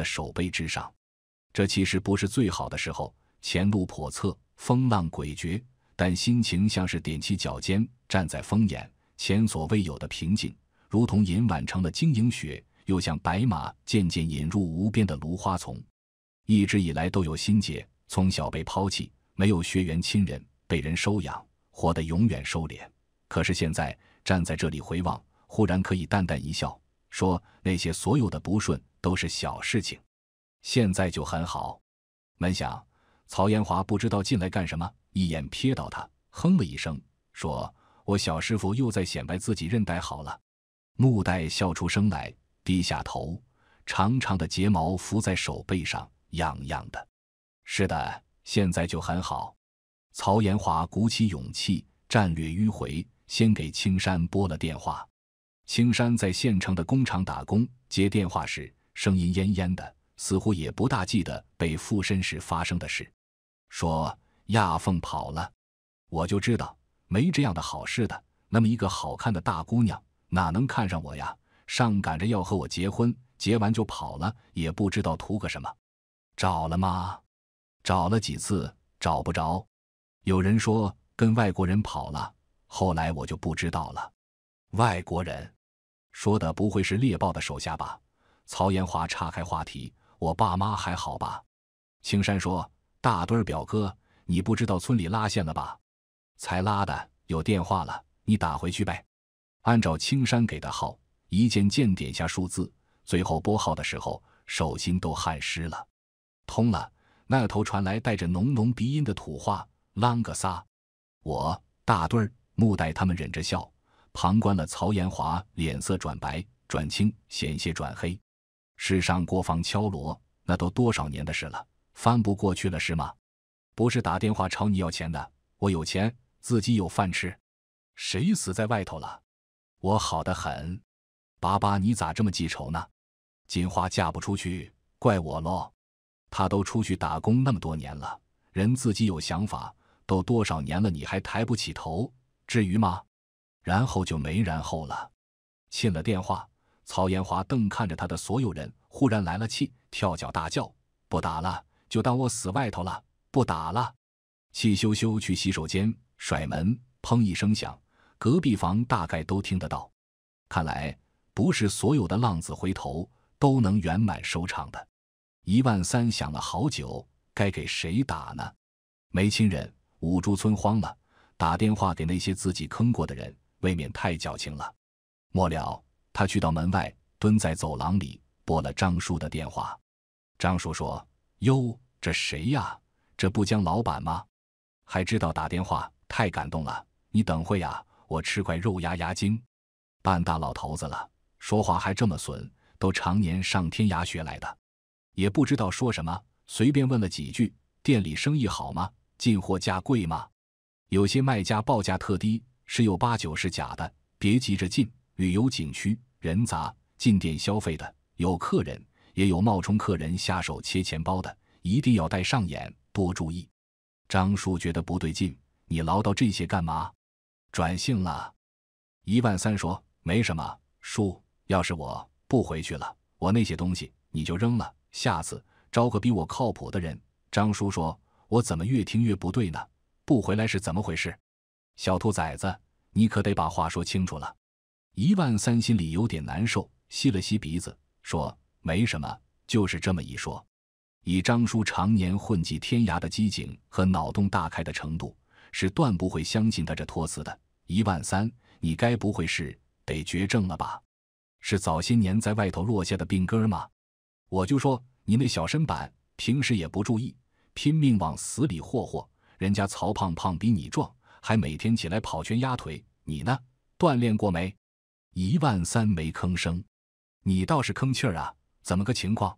的手背之上，这其实不是最好的时候，前路叵测，风浪诡谲。但心情像是踮起脚尖站在风眼，前所未有的平静，如同银碗成了晶莹雪，又像白马渐渐引入无边的芦花丛。一直以来都有心结，从小被抛弃，没有血缘亲人，被人收养，活得永远收敛。可是现在站在这里回望，忽然可以淡淡一笑，说那些所有的不顺。都是小事情，现在就很好。门响，曹延华不知道进来干什么，一眼瞥到他，哼了一声，说：“我小师傅又在显摆自己韧带好了。”木黛笑出声来，低下头，长长的睫毛伏在手背上，痒痒的。是的，现在就很好。曹延华鼓起勇气，战略迂回，先给青山拨了电话。青山在县城的工厂打工，接电话时。声音恹恹的，似乎也不大记得被附身时发生的事，说亚凤跑了，我就知道没这样的好事的。那么一个好看的大姑娘，哪能看上我呀？上赶着要和我结婚，结完就跑了，也不知道图个什么。找了吗？找了几次，找不着。有人说跟外国人跑了，后来我就不知道了。外国人，说的不会是猎豹的手下吧？曹延华岔开话题：“我爸妈还好吧？”青山说：“大墩儿表哥，你不知道村里拉线了吧？才拉的，有电话了，你打回去呗。”按照青山给的号，一键键点下数字，最后拨号的时候，手心都汗湿了。通了，那头传来带着浓浓鼻音的土话：“啷个撒？”我大墩儿木带他们忍着笑，旁观了。曹延华脸色转白，转青，险些转黑。世上国防敲锣，那都多少年的事了，翻不过去了是吗？不是打电话朝你要钱的，我有钱，自己有饭吃。谁死在外头了？我好的很。爸爸，你咋这么记仇呢？金花嫁不出去，怪我喽。她都出去打工那么多年了，人自己有想法。都多少年了，你还抬不起头，至于吗？然后就没然后了，信了电话。曹延华瞪看着他的所有人，忽然来了气，跳脚大叫：“不打了！就当我死外头了！不打了！”气羞羞去洗手间，甩门，砰一声响，隔壁房大概都听得到。看来不是所有的浪子回头都能圆满收场的。一万三想了好久，该给谁打呢？没亲人，五株村慌了，打电话给那些自己坑过的人，未免太矫情了。末了。他去到门外，蹲在走廊里，拨了张叔的电话。张叔说：“哟，这谁呀？这不江老板吗？还知道打电话，太感动了！你等会呀，我吃块肉压压惊。半大老头子了，说话还这么损，都常年上天涯学来的，也不知道说什么。随便问了几句：店里生意好吗？进货价贵吗？有些卖家报价特低，十有八九是假的，别急着进。”旅游景区人杂，进店消费的有客人，也有冒充客人下手切钱包的，一定要带上眼，多注意。张叔觉得不对劲，你唠叨这些干嘛？转性了，一万三说没什么。叔，要是我不回去了，我那些东西你就扔了。下次招个比我靠谱的人。张叔说：“我怎么越听越不对呢？不回来是怎么回事？”小兔崽子，你可得把话说清楚了。一万三心里有点难受，吸了吸鼻子，说：“没什么，就是这么一说。”以张叔常年混迹天涯的机警和脑洞大开的程度，是断不会相信他这托词的。一万三，你该不会是得绝症了吧？是早些年在外头落下的病根吗？我就说你那小身板，平时也不注意，拼命往死里霍霍。人家曹胖胖比你壮，还每天起来跑圈压腿，你呢，锻炼过没？一万三没吭声，你倒是吭气儿啊？怎么个情况？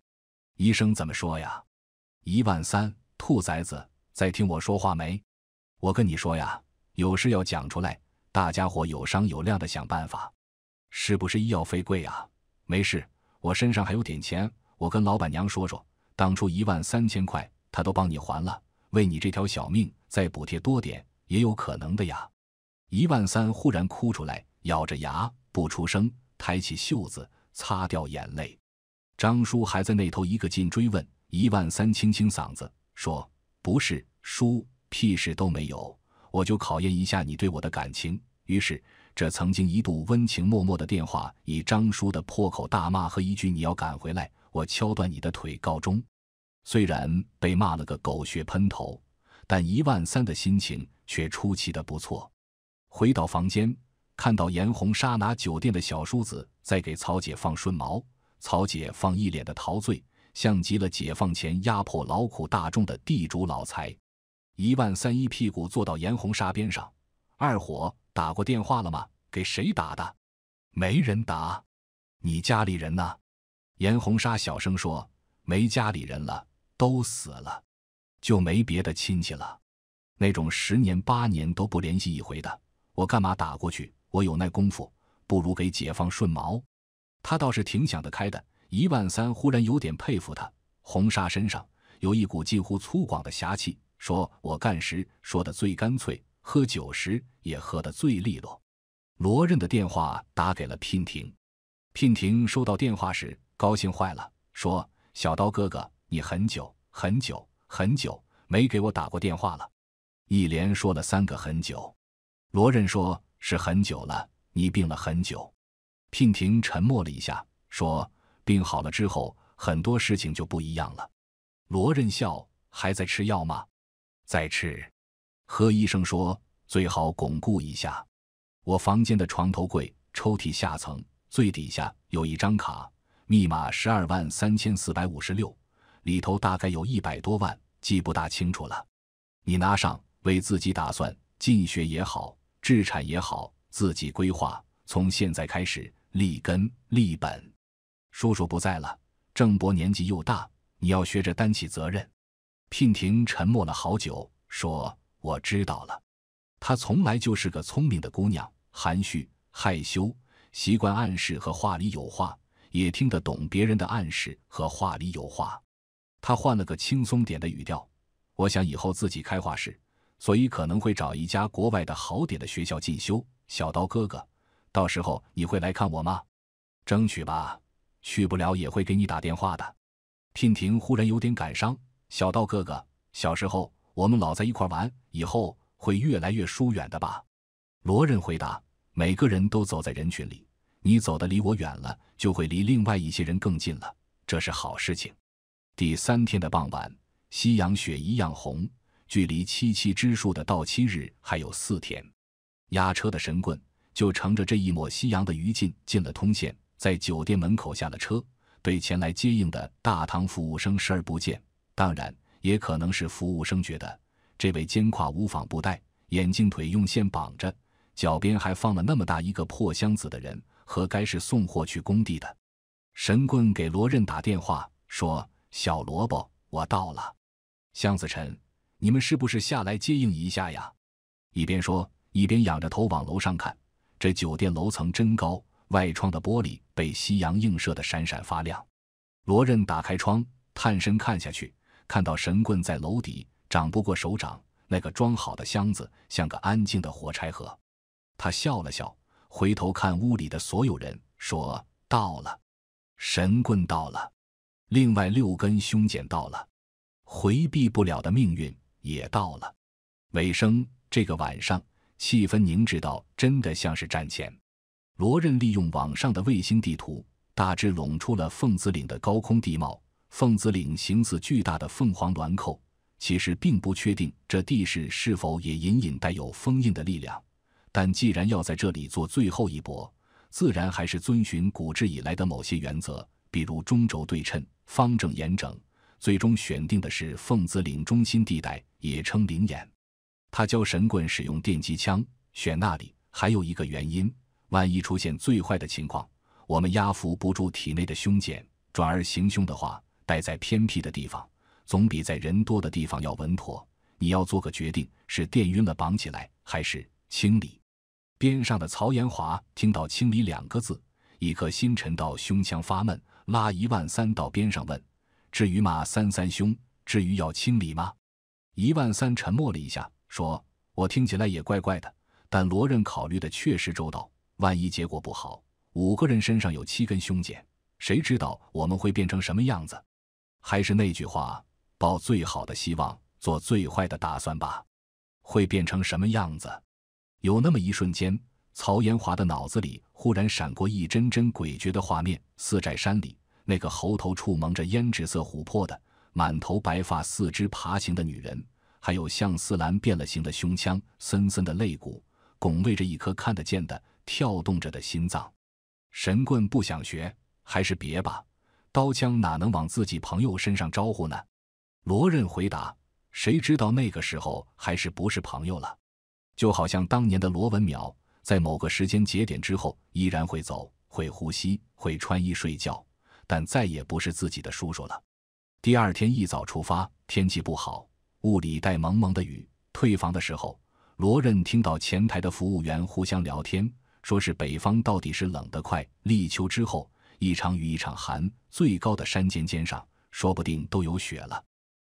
医生怎么说呀？一万三，兔崽子，在听我说话没？我跟你说呀，有事要讲出来，大家伙有商有量的想办法。是不是医药费贵啊？没事，我身上还有点钱，我跟老板娘说说，当初一万三千块她都帮你还了，为你这条小命再补贴多点也有可能的呀。一万三忽然哭出来，咬着牙。不出声，抬起袖子擦掉眼泪。张叔还在那头一个劲追问。一万三清清嗓子说：“不是叔，屁事都没有。我就考验一下你对我的感情。”于是，这曾经一度温情脉脉的电话，以张叔的破口大骂和一句“你要赶回来，我敲断你的腿”告终。虽然被骂了个狗血喷头，但一万三的心情却出奇的不错。回到房间。看到严红沙拿酒店的小叔子在给曹姐放顺毛，曹姐放一脸的陶醉，像极了解放前压迫劳苦大众的地主老财。一万三一屁股坐到严红沙边上，二火打过电话了吗？给谁打的？没人打。你家里人呢？严红沙小声说：“没家里人了，都死了，就没别的亲戚了。那种十年八年都不联系一回的，我干嘛打过去？”我有那功夫，不如给解放顺毛。他倒是挺想得开的。一万三，忽然有点佩服他。红纱身上有一股近乎粗犷的侠气，说我干时说的最干脆，喝酒时也喝得最利落。罗任的电话打给了聘婷，聘婷收到电话时高兴坏了，说：“小刀哥哥，你很久很久很久没给我打过电话了。”一连说了三个很久。罗任说。是很久了，你病了很久。聘婷沉默了一下，说：“病好了之后，很多事情就不一样了。”罗任笑：“还在吃药吗？在吃。何医生说：“最好巩固一下。”我房间的床头柜抽屉下层最底下有一张卡，密码十二万三千四百五十六，里头大概有一百多万，记不大清楚了。你拿上，为自己打算，进学也好。制产也好，自己规划。从现在开始，立根立本。叔叔不在了，郑伯年纪又大，你要学着担起责任。聘婷沉默了好久，说：“我知道了。”她从来就是个聪明的姑娘，含蓄害羞，习惯暗示和话里有话，也听得懂别人的暗示和话里有话。她换了个轻松点的语调：“我想以后自己开画室。”所以可能会找一家国外的好点的学校进修。小刀哥哥，到时候你会来看我吗？争取吧，去不了也会给你打电话的。聘婷忽然有点感伤。小刀哥哥，小时候我们老在一块玩，以后会越来越疏远的吧？罗仁回答：“每个人都走在人群里，你走得离我远了，就会离另外一些人更近了，这是好事情。”第三天的傍晚，夕阳雪一样红。距离七七之数的到期日还有四天，押车的神棍就乘着这一抹夕阳的余烬进了通县，在酒店门口下了车，对前来接应的大堂服务生视而不见。当然，也可能是服务生觉得这位肩挎无纺布袋、眼镜腿用线绑着、脚边还放了那么大一个破箱子的人，和该是送货去工地的。神棍给罗任打电话说：“小萝卜，我到了，箱子沉。”你们是不是下来接应一下呀？一边说一边仰着头往楼上看，这酒店楼层真高，外窗的玻璃被夕阳映射得闪闪发亮。罗任打开窗，探身看下去，看到神棍在楼底，长不过手掌，那个装好的箱子像个安静的火柴盒。他笑了笑，回头看屋里的所有人，说：“到了，神棍到了，另外六根凶剪到了，回避不了的命运。”也到了尾声，这个晚上气氛凝滞到真的像是战前。罗任利用网上的卫星地图，大致拢出了凤子岭的高空地貌。凤子岭形似巨大的凤凰鸾扣，其实并不确定这地势是否也隐隐带有封印的力量。但既然要在这里做最后一搏，自然还是遵循古之以来的某些原则，比如中轴对称、方正严整。最终选定的是凤子岭中心地带，也称灵岩。他教神棍使用电击枪，选那里还有一个原因：万一出现最坏的情况，我们压服不住体内的凶简，转而行凶的话，待在偏僻的地方总比在人多的地方要稳妥。你要做个决定：是电晕了绑起来，还是清理？边上的曹延华听到“清理”两个字，一颗心沉到胸腔发闷，拉一万三到边上问。至于嘛，三三兄，至于要清理吗？一万三沉默了一下，说：“我听起来也怪怪的，但罗任考虑的确实周到。万一结果不好，五个人身上有七根凶箭，谁知道我们会变成什么样子？还是那句话，抱最好的希望，做最坏的打算吧。会变成什么样子？有那么一瞬间，曹延华的脑子里忽然闪过一帧帧诡谲的画面：四寨山里。”那个喉头处蒙着胭脂色琥珀的满头白发、四肢爬行的女人，还有向丝兰变了形的胸腔、森森的肋骨，拱卫着一颗看得见的跳动着的心脏。神棍不想学，还是别吧。刀枪哪能往自己朋友身上招呼呢？罗刃回答：“谁知道那个时候还是不是朋友了？就好像当年的罗文淼，在某个时间节点之后，依然会走、会呼吸、会穿衣、睡觉。”但再也不是自己的叔叔了。第二天一早出发，天气不好，雾里带蒙蒙的雨。退房的时候，罗任听到前台的服务员互相聊天，说是北方到底是冷得快，立秋之后一场雨一场寒，最高的山尖尖上说不定都有雪了。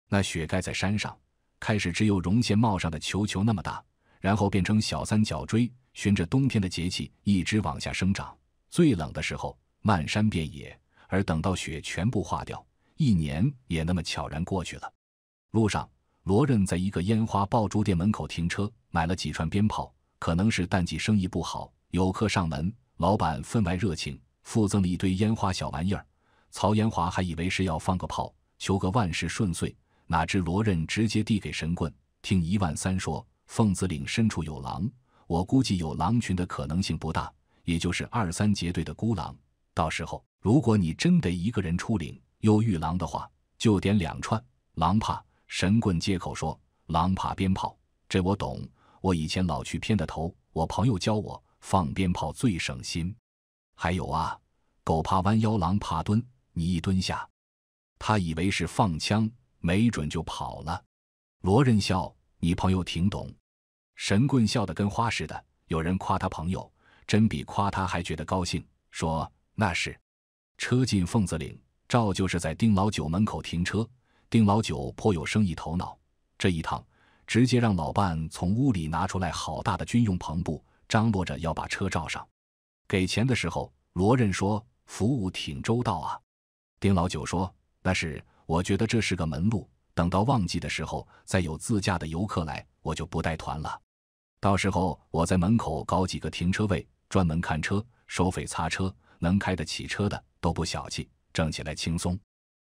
那雪盖在山上，开始只有绒线帽上的球球那么大，然后变成小三角锥，循着冬天的节气一直往下生长。最冷的时候，漫山遍野。而等到雪全部化掉，一年也那么悄然过去了。路上，罗任在一个烟花爆竹店门口停车，买了几串鞭炮。可能是淡季生意不好，有客上门，老板分外热情，附赠了一堆烟花小玩意儿。曹延华还以为是要放个炮，求个万事顺遂，哪知罗任直接递给神棍。听一万三说，凤子岭深处有狼，我估计有狼群的可能性不大，也就是二三结队的孤狼。到时候。如果你真得一个人出岭又遇狼的话，就点两串。狼怕。神棍接口说：“狼怕鞭炮，这我懂。我以前老去偏的头，我朋友教我放鞭炮最省心。还有啊，狗怕弯腰，狼怕蹲。你一蹲下，他以为是放枪，没准就跑了。”罗仁笑：“你朋友挺懂。”神棍笑得跟花似的。有人夸他朋友，真比夸他还觉得高兴，说：“那是。”车进凤子岭，照就是在丁老九门口停车。丁老九颇有生意头脑，这一趟直接让老伴从屋里拿出来好大的军用篷布，张罗着要把车罩上。给钱的时候，罗任说：“服务挺周到啊。”丁老九说：“那是，我觉得这是个门路。等到旺季的时候，再有自驾的游客来，我就不带团了。到时候我在门口搞几个停车位，专门看车、收费、擦车，能开得起车的。”都不小气，挣起来轻松。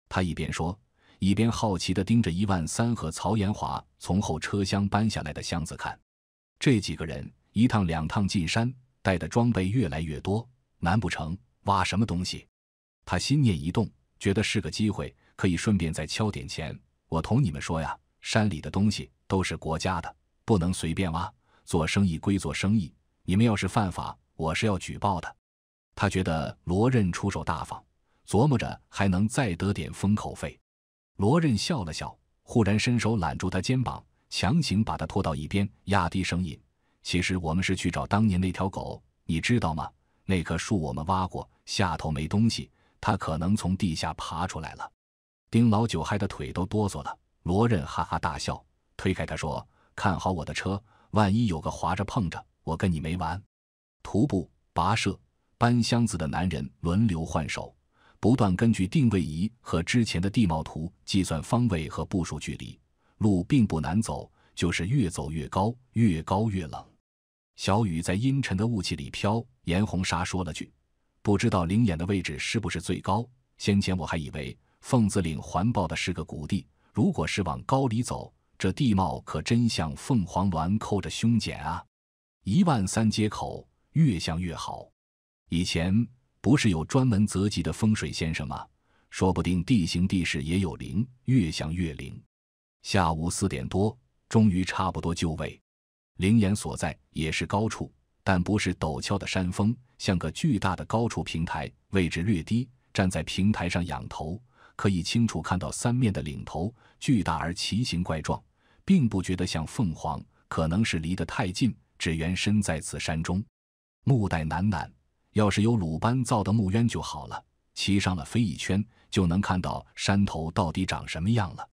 他一边说，一边好奇的盯着一万三和曹延华从后车厢搬下来的箱子看。这几个人一趟两趟进山，带的装备越来越多，难不成挖什么东西？他心念一动，觉得是个机会，可以顺便再敲点钱。我同你们说呀，山里的东西都是国家的，不能随便挖。做生意归做生意，你们要是犯法，我是要举报的。他觉得罗任出手大方，琢磨着还能再得点封口费。罗任笑了笑，忽然伸手揽住他肩膀，强行把他拖到一边，压低声音：“其实我们是去找当年那条狗，你知道吗？那棵树我们挖过，下头没东西，它可能从地下爬出来了。”丁老九嗨得腿都哆嗦了。罗任哈哈大笑，推开他说：“看好我的车，万一有个划着碰着，我跟你没完。”徒步跋涉。搬箱子的男人轮流换手，不断根据定位仪和之前的地貌图计算方位和步数距离。路并不难走，就是越走越高，越高越冷。小雨在阴沉的雾气里飘。颜红沙说了句：“不知道灵眼的位置是不是最高？先前我还以为凤子岭环抱的是个谷地，如果是往高里走，这地貌可真像凤凰鸾扣着胸茧啊！”一万三接口，越像越好。以前不是有专门择吉的风水先生吗？说不定地形地势也有灵，越想越灵。下午四点多，终于差不多就位。灵岩所在也是高处，但不是陡峭的山峰，像个巨大的高处平台，位置略低。站在平台上仰头，可以清楚看到三面的岭头，巨大而奇形怪状，并不觉得像凤凰。可能是离得太近，只缘身在此山中。木带喃喃。要是有鲁班造的木鸢就好了，骑上了飞一圈，就能看到山头到底长什么样了。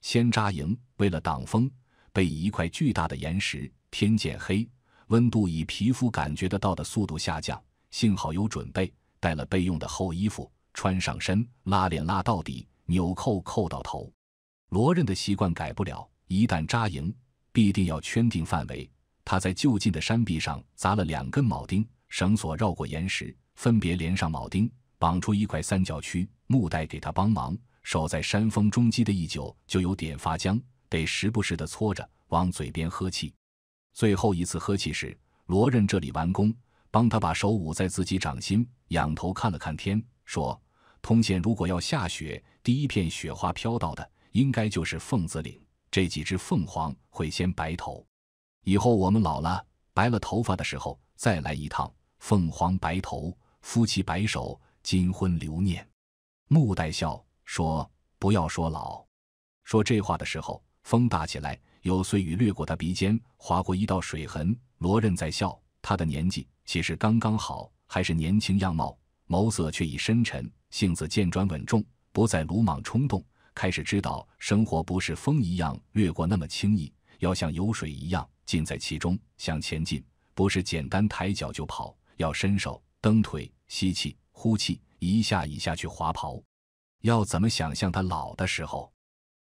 先扎营，为了挡风，被一块巨大的岩石。天渐黑，温度以皮肤感觉得到的速度下降。幸好有准备，带了备用的厚衣服，穿上身，拉链拉到底，纽扣扣到头。罗任的习惯改不了，一旦扎营，必定要圈定范围。他在就近的山壁上砸了两根铆钉。绳索绕过岩石，分别连上铆钉，绑出一块三角区木带给他帮忙。守在山峰中基的一久，就有点发僵，得时不时的搓着往嘴边呵气。最后一次呵气时，罗任这里完工，帮他把手捂在自己掌心，仰头看了看天，说：“通县如果要下雪，第一片雪花飘到的应该就是凤子岭。这几只凤凰会先白头，以后我们老了白了头发的时候再来一趟。”凤凰白头，夫妻白首，金婚留念。穆代笑说：“不要说老。”说这话的时候，风大起来，有碎雨掠过他鼻尖，划过一道水痕。罗刃在笑，他的年纪其实刚刚好，还是年轻样貌，眸色却已深沉，性子渐转稳重，不再鲁莽冲动，开始知道生活不是风一样掠过那么轻易，要像游水一样浸在其中，向前进不是简单抬脚就跑。要伸手蹬腿吸气呼气一下一下去滑跑，要怎么想象他老的时候，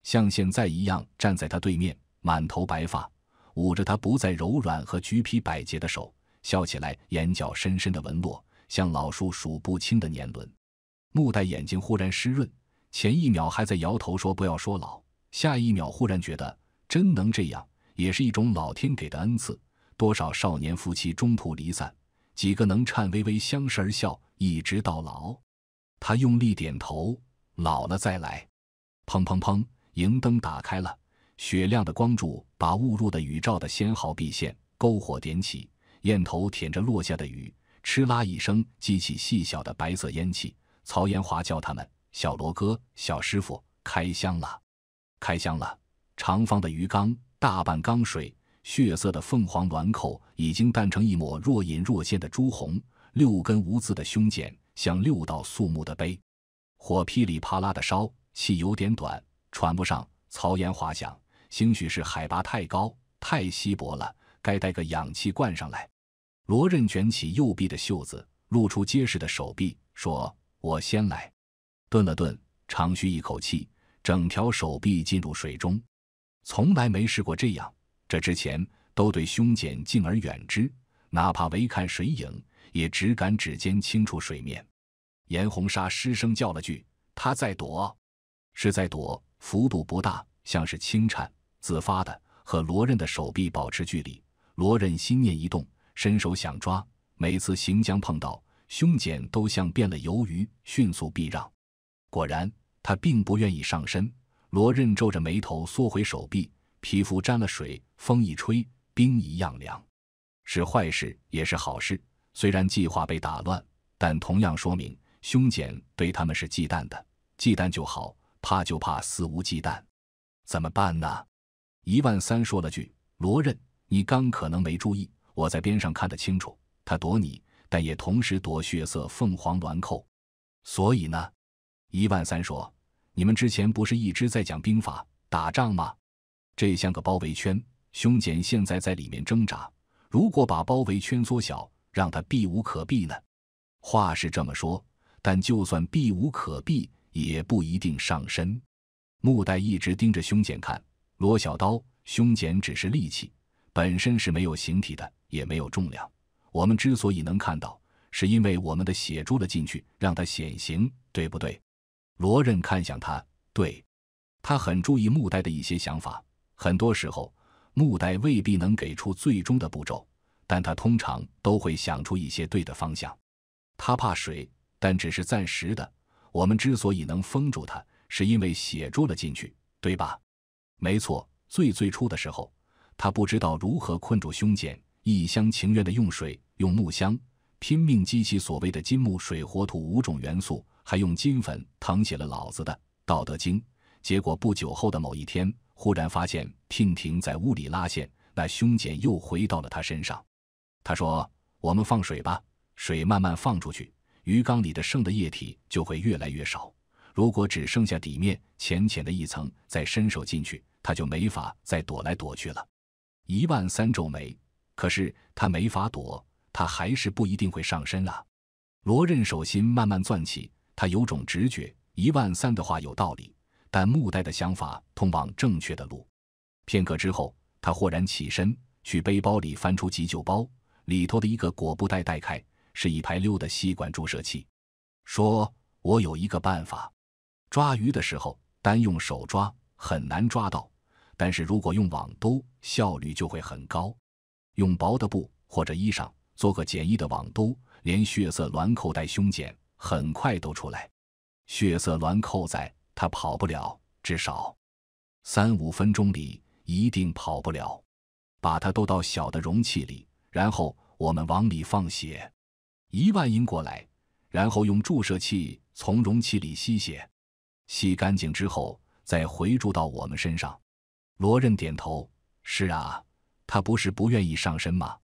像现在一样站在他对面，满头白发，捂着他不再柔软和橘皮百结的手，笑起来眼角深深的纹络像老树数不清的年轮。木代眼睛忽然湿润，前一秒还在摇头说不要说老，下一秒忽然觉得真能这样也是一种老天给的恩赐。多少少年夫妻中途离散。几个能颤巍巍相视而笑，一直到老。他用力点头，老了再来。砰砰砰，荧灯打开了，雪亮的光柱把误入的雨照的纤毫毕现。篝火点起，焰头舔着落下的雨，哧啦一声，激起细小的白色烟气。曹延华叫他们：“小罗哥，小师傅，开箱了，开箱了！”长方的鱼缸，大半缸水。血色的凤凰鸾口已经淡成一抹若隐若现的朱红，六根无字的胸茧像六道肃穆的碑。火噼里啪啦的烧，气有点短，喘不上。曹岩滑翔，兴许是海拔太高，太稀薄了，该带个氧气罐上来。罗任卷起右臂的袖子，露出结实的手臂，说：“我先来。”顿了顿，长吁一口气，整条手臂浸入水中。从来没试过这样。这之前都对凶简敬而远之，哪怕唯看水影，也只敢指尖轻触水面。严红沙失声叫了句：“他在躲，是在躲，幅度不大，像是轻颤，自发的，和罗刃的手臂保持距离。”罗刃心念一动，伸手想抓，每次行将碰到凶简，都像变了鱿鱼，迅速避让。果然，他并不愿意上身。罗刃皱着眉头缩回手臂，皮肤沾了水。风一吹，冰一样凉，是坏事也是好事。虽然计划被打乱，但同样说明凶简对他们是忌惮的。忌惮就好，怕就怕肆无忌惮。怎么办呢？一万三说了句：“罗任，你刚可能没注意，我在边上看得清楚。他躲你，但也同时躲血色凤凰鸾扣。所以呢？”一万三说：“你们之前不是一直在讲兵法打仗吗？这像个包围圈。”凶简现在在里面挣扎，如果把包围圈缩小，让他避无可避呢？话是这么说，但就算避无可避，也不一定上身。木袋一直盯着凶简看。罗小刀，凶简只是利器，本身是没有形体的，也没有重量。我们之所以能看到，是因为我们的血注了进去，让它显形，对不对？罗刃看向他，对，他很注意木袋的一些想法，很多时候。木代未必能给出最终的步骤，但他通常都会想出一些对的方向。他怕水，但只是暂时的。我们之所以能封住他，是因为写住了进去，对吧？没错。最最初的时候，他不知道如何困住凶简，一厢情愿地用水、用木箱，拼命激起所谓的金木水火土五种元素，还用金粉誊写了老子的《道德经》。结果不久后的某一天。忽然发现聘婷在屋里拉线，那凶简又回到了他身上。他说：“我们放水吧，水慢慢放出去，鱼缸里的剩的液体就会越来越少。如果只剩下底面浅浅的一层，再伸手进去，他就没法再躲来躲去了。”一万三皱眉，可是他没法躲，他还是不一定会上身啊。罗任手心慢慢攥起，他有种直觉，一万三的话有道理。但木袋的想法通往正确的路。片刻之后，他豁然起身，去背包里翻出急救包，里头的一个裹布袋带开，是一排溜的吸管注射器。说：“我有一个办法，抓鱼的时候单用手抓很难抓到，但是如果用网兜，效率就会很高。用薄的布或者衣裳做个简易的网兜，连血色鸾扣带胸茧很快都出来。血色鸾扣在。”他跑不了，至少三五分钟里一定跑不了。把它都到小的容器里，然后我们往里放血，一万英过来，然后用注射器从容器里吸血，吸干净之后再回注到我们身上。罗任点头：“是啊，他不是不愿意上身吗？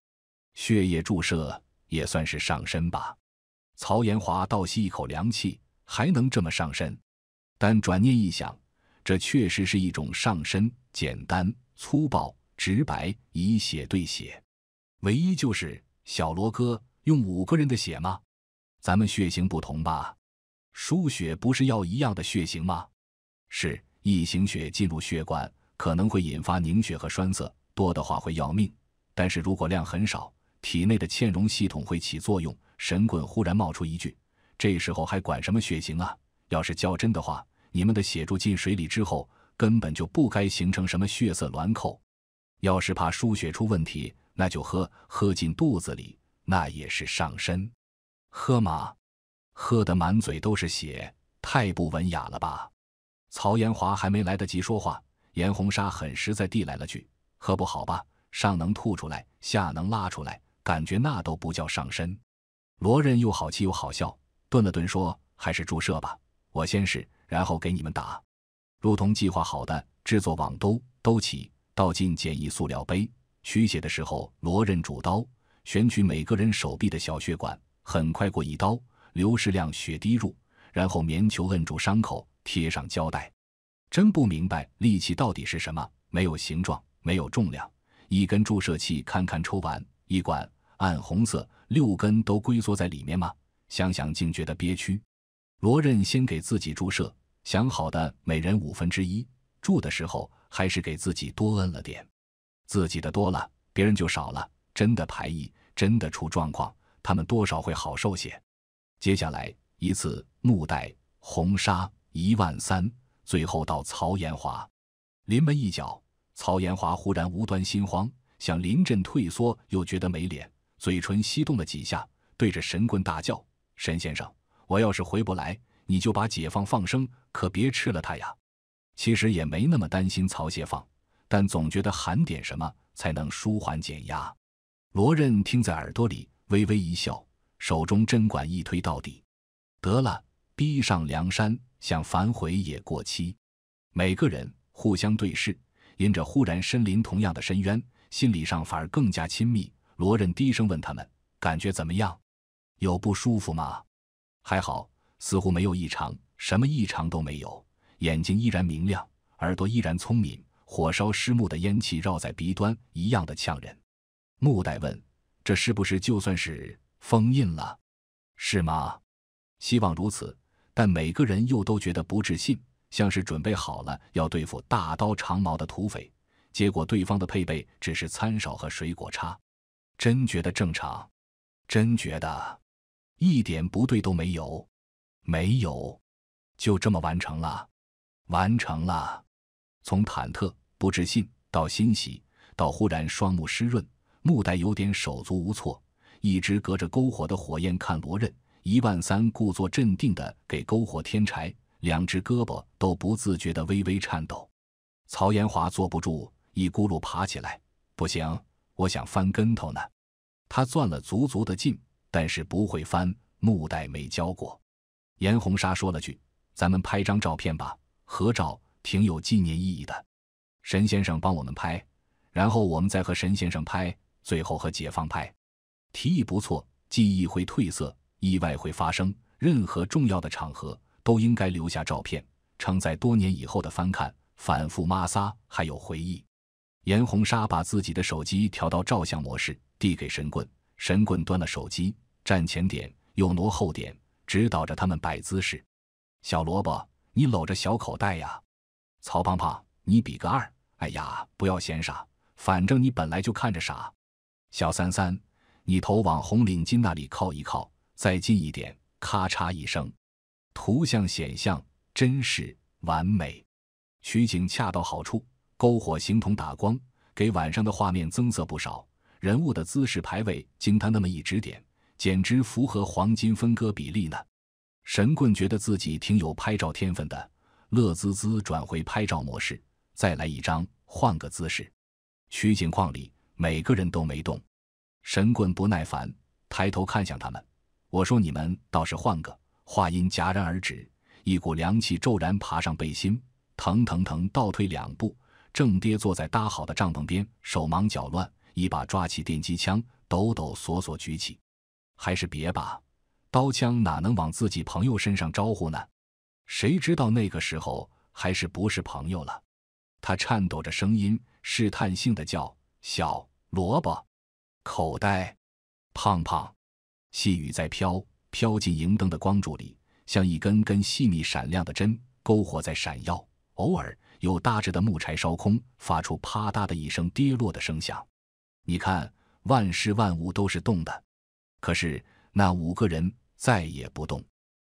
血液注射也算是上身吧。”曹延华倒吸一口凉气：“还能这么上身？”但转念一想，这确实是一种上身简单、粗暴、直白，以血对血。唯一就是小罗哥用五个人的血吗？咱们血型不同吧？输血不是要一样的血型吗？是异型血进入血管可能会引发凝血和栓塞，多的话会要命。但是如果量很少，体内的嵌溶系统会起作用。神棍忽然冒出一句：“这时候还管什么血型啊？要是较真的话。”你们的血注进水里之后，根本就不该形成什么血色卵扣。要是怕输血出问题，那就喝，喝进肚子里那也是上身。喝嘛，喝得满嘴都是血，太不文雅了吧？曹延华还没来得及说话，颜红纱很实在地来了句：“喝不好吧？上能吐出来，下能拉出来，感觉那都不叫上身。”罗任又好气又好笑，顿了顿说：“还是注射吧，我先试。”然后给你们打，如同计划好的，制作网兜，兜起，倒进简易塑料杯。取血的时候，罗刃主刀，选取每个人手臂的小血管，很快过一刀，流失量血滴入，然后棉球摁住伤口，贴上胶带。真不明白力气到底是什么，没有形状，没有重量，一根注射器堪堪抽完一管，暗红色，六根都龟缩在里面吗？想想竟觉得憋屈。罗刃先给自己注射。想好的，每人五分之一。住的时候还是给自己多摁了点，自己的多了，别人就少了。真的排异，真的出状况，他们多少会好受些。接下来一次木带红杀一万三，最后到曹延华，临门一脚，曹延华忽然无端心慌，想临阵退缩，又觉得没脸，嘴唇翕动了几下，对着神棍大叫：“神先生，我要是回不来。”你就把解放放生，可别吃了它呀。其实也没那么担心曹协放，但总觉得喊点什么才能舒缓减压。罗任听在耳朵里，微微一笑，手中针管一推到底。得了，逼上梁山，想反悔也过期。每个人互相对视，因着忽然身临同样的深渊，心理上反而更加亲密。罗任低声问他们：“感觉怎么样？有不舒服吗？”“还好。”似乎没有异常，什么异常都没有。眼睛依然明亮，耳朵依然聪明，火烧湿木的烟气绕在鼻端，一样的呛人。穆代问：“这是不是就算是封印了？是吗？”希望如此。但每个人又都觉得不置信，像是准备好了要对付大刀长矛的土匪，结果对方的配备只是餐勺和水果叉，真觉得正常，真觉得一点不对都没有。没有，就这么完成了，完成了。从忐忑、不自信到欣喜，到忽然双目湿润，木带有点手足无措，一直隔着篝火的火焰看罗刃一万三，故作镇定的给篝火添柴，两只胳膊都不自觉的微微颤抖。曹延华坐不住，一咕噜爬起来，不行，我想翻跟头呢。他攥了足足的劲，但是不会翻，木带没教过。严红沙说了句：“咱们拍张照片吧，合照挺有纪念意义的。”沈先生帮我们拍，然后我们再和沈先生拍，最后和解放拍。提议不错，记忆会褪色，意外会发生，任何重要的场合都应该留下照片，承载多年以后的翻看、反复摩擦，还有回忆。严红沙把自己的手机调到照相模式，递给神棍。神棍端了手机，站前点，又挪后点。指导着他们摆姿势，小萝卜，你搂着小口袋呀；曹胖胖，你比个二，哎呀，不要嫌傻，反正你本来就看着傻。小三三，你头往红领巾那里靠一靠，再近一点，咔嚓一声，图像显像，真是完美，取景恰到好处，篝火形同打光，给晚上的画面增色不少。人物的姿势排位，经他那么一指点。简直符合黄金分割比例呢！神棍觉得自己挺有拍照天分的，乐滋滋转回拍照模式，再来一张，换个姿势。取景框里每个人都没动，神棍不耐烦，抬头看向他们：“我说你们倒是换个。”话音戛然而止，一股凉气骤然爬上背心，腾腾腾倒退两步，正爹坐在搭好的帐篷边，手忙脚乱，一把抓起电击枪，抖抖索索举起。还是别吧，刀枪哪能往自己朋友身上招呼呢？谁知道那个时候还是不是朋友了？他颤抖着声音，试探性的叫：“小萝卜，口袋，胖胖。”细雨在飘，飘进荧灯的光柱里，像一根根细密闪亮的针。篝火在闪耀，偶尔有搭着的木柴烧空，发出“啪嗒”的一声跌落的声响。你看，万事万物都是动的。可是那五个人再也不动。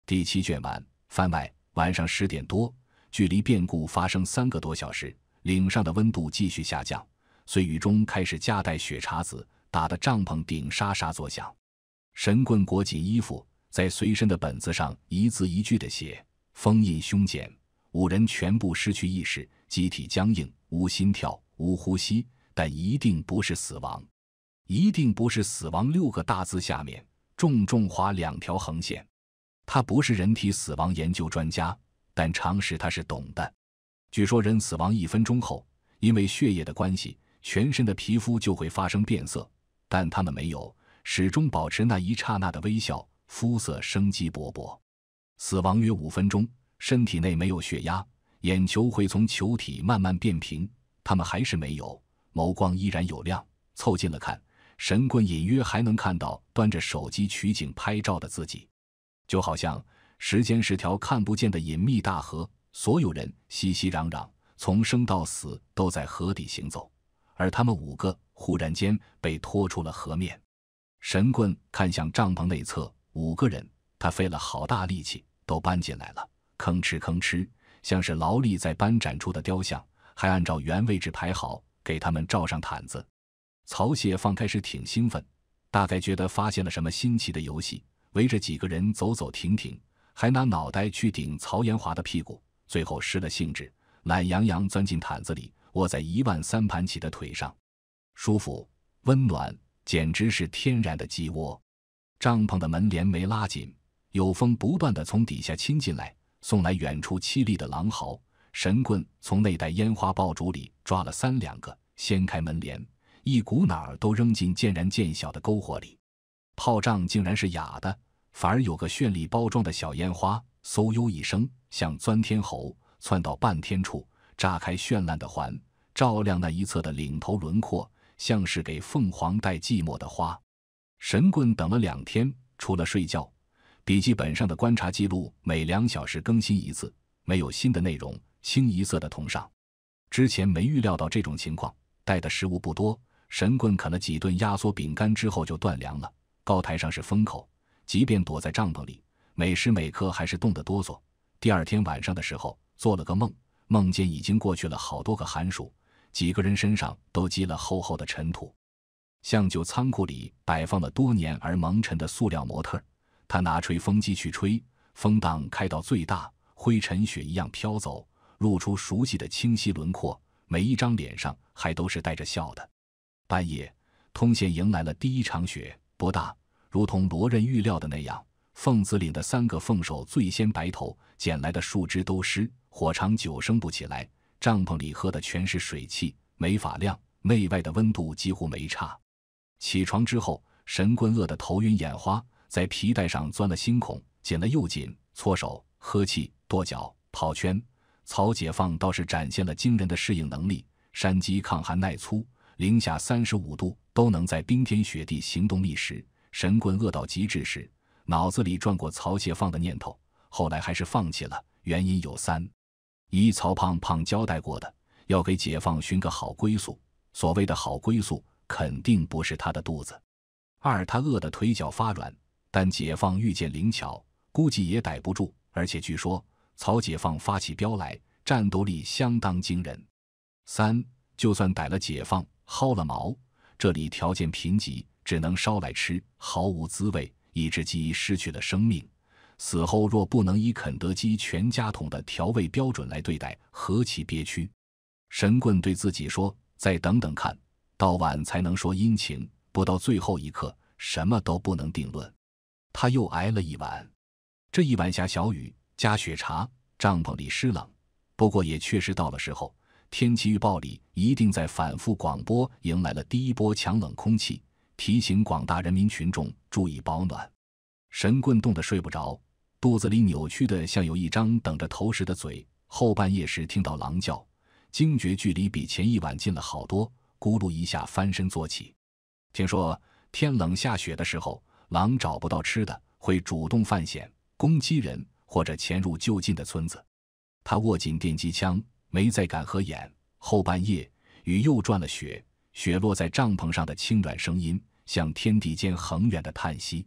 第七卷完番外。晚上十点多，距离变故发生三个多小时，岭上的温度继续下降，碎雨中开始夹带雪碴子，打得帐篷顶沙沙作响。神棍裹紧衣服，在随身的本子上一字一句的写：“封印凶简，五人全部失去意识，机体僵硬，无心跳，无呼吸，但一定不是死亡。”一定不是“死亡”六个大字下面重重划两条横线。他不是人体死亡研究专家，但常识他是懂的。据说人死亡一分钟后，因为血液的关系，全身的皮肤就会发生变色，但他们没有，始终保持那一刹那的微笑，肤色生机勃勃。死亡约五分钟，身体内没有血压，眼球会从球体慢慢变平，他们还是没有，眸光依然有亮。凑近了看。神棍隐约还能看到端着手机取景拍照的自己，就好像时间是条看不见的隐秘大河，所有人熙熙攘攘，从生到死都在河底行走，而他们五个忽然间被拖出了河面。神棍看向帐篷内侧，五个人，他费了好大力气都搬进来了，吭哧吭哧，像是劳力在搬展出的雕像，还按照原位置排好，给他们罩上毯子。曹谢放开始挺兴奋，大概觉得发现了什么新奇的游戏，围着几个人走走停停，还拿脑袋去顶曹延华的屁股。最后失了兴致，懒洋洋钻进毯子里，窝在一万三盘起的腿上，舒服温暖，简直是天然的鸡窝。帐篷的门帘没拉紧，有风不断地从底下侵进来，送来远处凄厉的狼嚎。神棍从那袋烟花爆竹里抓了三两个，掀开门帘。一股脑儿都扔进渐燃渐小的篝火里，炮仗竟然是哑的，反而有个绚丽包装的小烟花，嗖悠一声，像钻天猴窜到半天处，炸开绚烂的环，照亮那一侧的领头轮廓，像是给凤凰戴寂寞的花。神棍等了两天，除了睡觉，笔记本上的观察记录每两小时更新一次，没有新的内容，清一色的同上。之前没预料到这种情况，带的食物不多。神棍啃了几顿压缩饼干之后就断粮了。高台上是风口，即便躲在帐篷里，每时每刻还是冻得哆嗦。第二天晚上的时候，做了个梦，梦见已经过去了好多个寒暑，几个人身上都积了厚厚的尘土，像酒仓库里摆放了多年而蒙尘的塑料模特。他拿吹风机去吹，风档开到最大，灰尘雪一样飘走，露出熟悉的清晰轮廓。每一张脸上还都是带着笑的。半夜，通县迎来了第一场雪，不大，如同罗任预料的那样。凤子岭的三个凤首最先白头，捡来的树枝都湿，火长久生不起来。帐篷里喝的全是水汽，没法晾，内外的温度几乎没差。起床之后，神棍饿得头晕眼花，在皮带上钻了新孔，紧了又紧，搓手、呵气、跺脚、跑圈。曹解放倒是展现了惊人的适应能力，山鸡抗寒耐粗。零下三十五度都能在冰天雪地行动觅食。神棍饿到极致时，脑子里转过曹解放的念头，后来还是放弃了。原因有三：一，曹胖胖交代过的，要给解放寻个好归宿。所谓的好归宿，肯定不是他的肚子。二，他饿得腿脚发软，但解放遇见灵巧，估计也逮不住。而且据说，曹解放发起飙来，战斗力相当惊人。三，就算逮了解放。薅了毛，这里条件贫瘠，只能烧来吃，毫无滋味。一只鸡失去了生命，死后若不能以肯德基全家桶的调味标准来对待，何其憋屈！神棍对自己说：“再等等看，到晚才能说阴晴，不到最后一刻，什么都不能定论。”他又挨了一晚，这一晚下小雨，加雪茶，帐篷里湿冷，不过也确实到了时候。天气预报里一定在反复广播，迎来了第一波强冷空气，提醒广大人民群众注意保暖。神棍冻得睡不着，肚子里扭曲的像有一张等着投食的嘴。后半夜时听到狼叫，惊觉距离比前一晚近了好多，咕噜一下翻身坐起。听说天冷下雪的时候，狼找不到吃的，会主动犯险攻击人或者潜入就近的村子。他握紧电击枪。没再敢合眼。后半夜，雨又转了雪，雪落在帐篷上的轻软声音，像天地间恒远的叹息。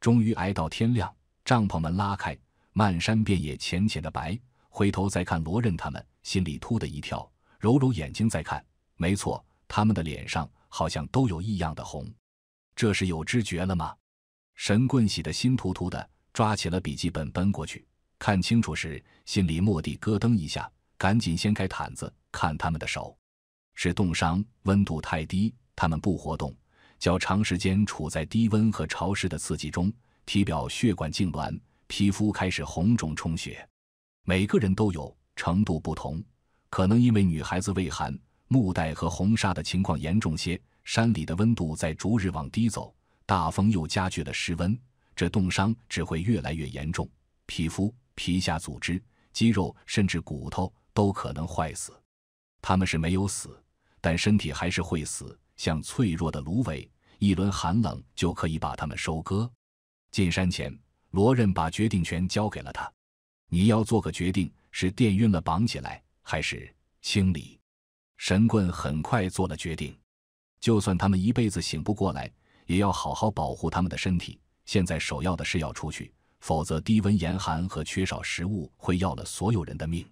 终于挨到天亮，帐篷门拉开，漫山遍野浅浅的白。回头再看罗任他们，心里突的一跳，揉揉眼睛再看，没错，他们的脸上好像都有异样的红。这是有知觉了吗？神棍喜的心突突的，抓起了笔记本奔过去。看清楚时，心里蓦地咯噔一下。赶紧掀开毯子，看他们的手，是冻伤，温度太低，他们不活动，脚长时间处在低温和潮湿的刺激中，体表血管痉挛，皮肤开始红肿充血。每个人都有，程度不同，可能因为女孩子畏寒，木带和红纱的情况严重些。山里的温度在逐日往低走，大风又加剧了湿温，这冻伤只会越来越严重，皮肤、皮下组织、肌肉，甚至骨头。都可能坏死，他们是没有死，但身体还是会死，像脆弱的芦苇，一轮寒冷就可以把他们收割。进山前，罗任把决定权交给了他，你要做个决定：是电晕了绑起来，还是清理？神棍很快做了决定，就算他们一辈子醒不过来，也要好好保护他们的身体。现在首要的是要出去，否则低温、严寒和缺少食物会要了所有人的命。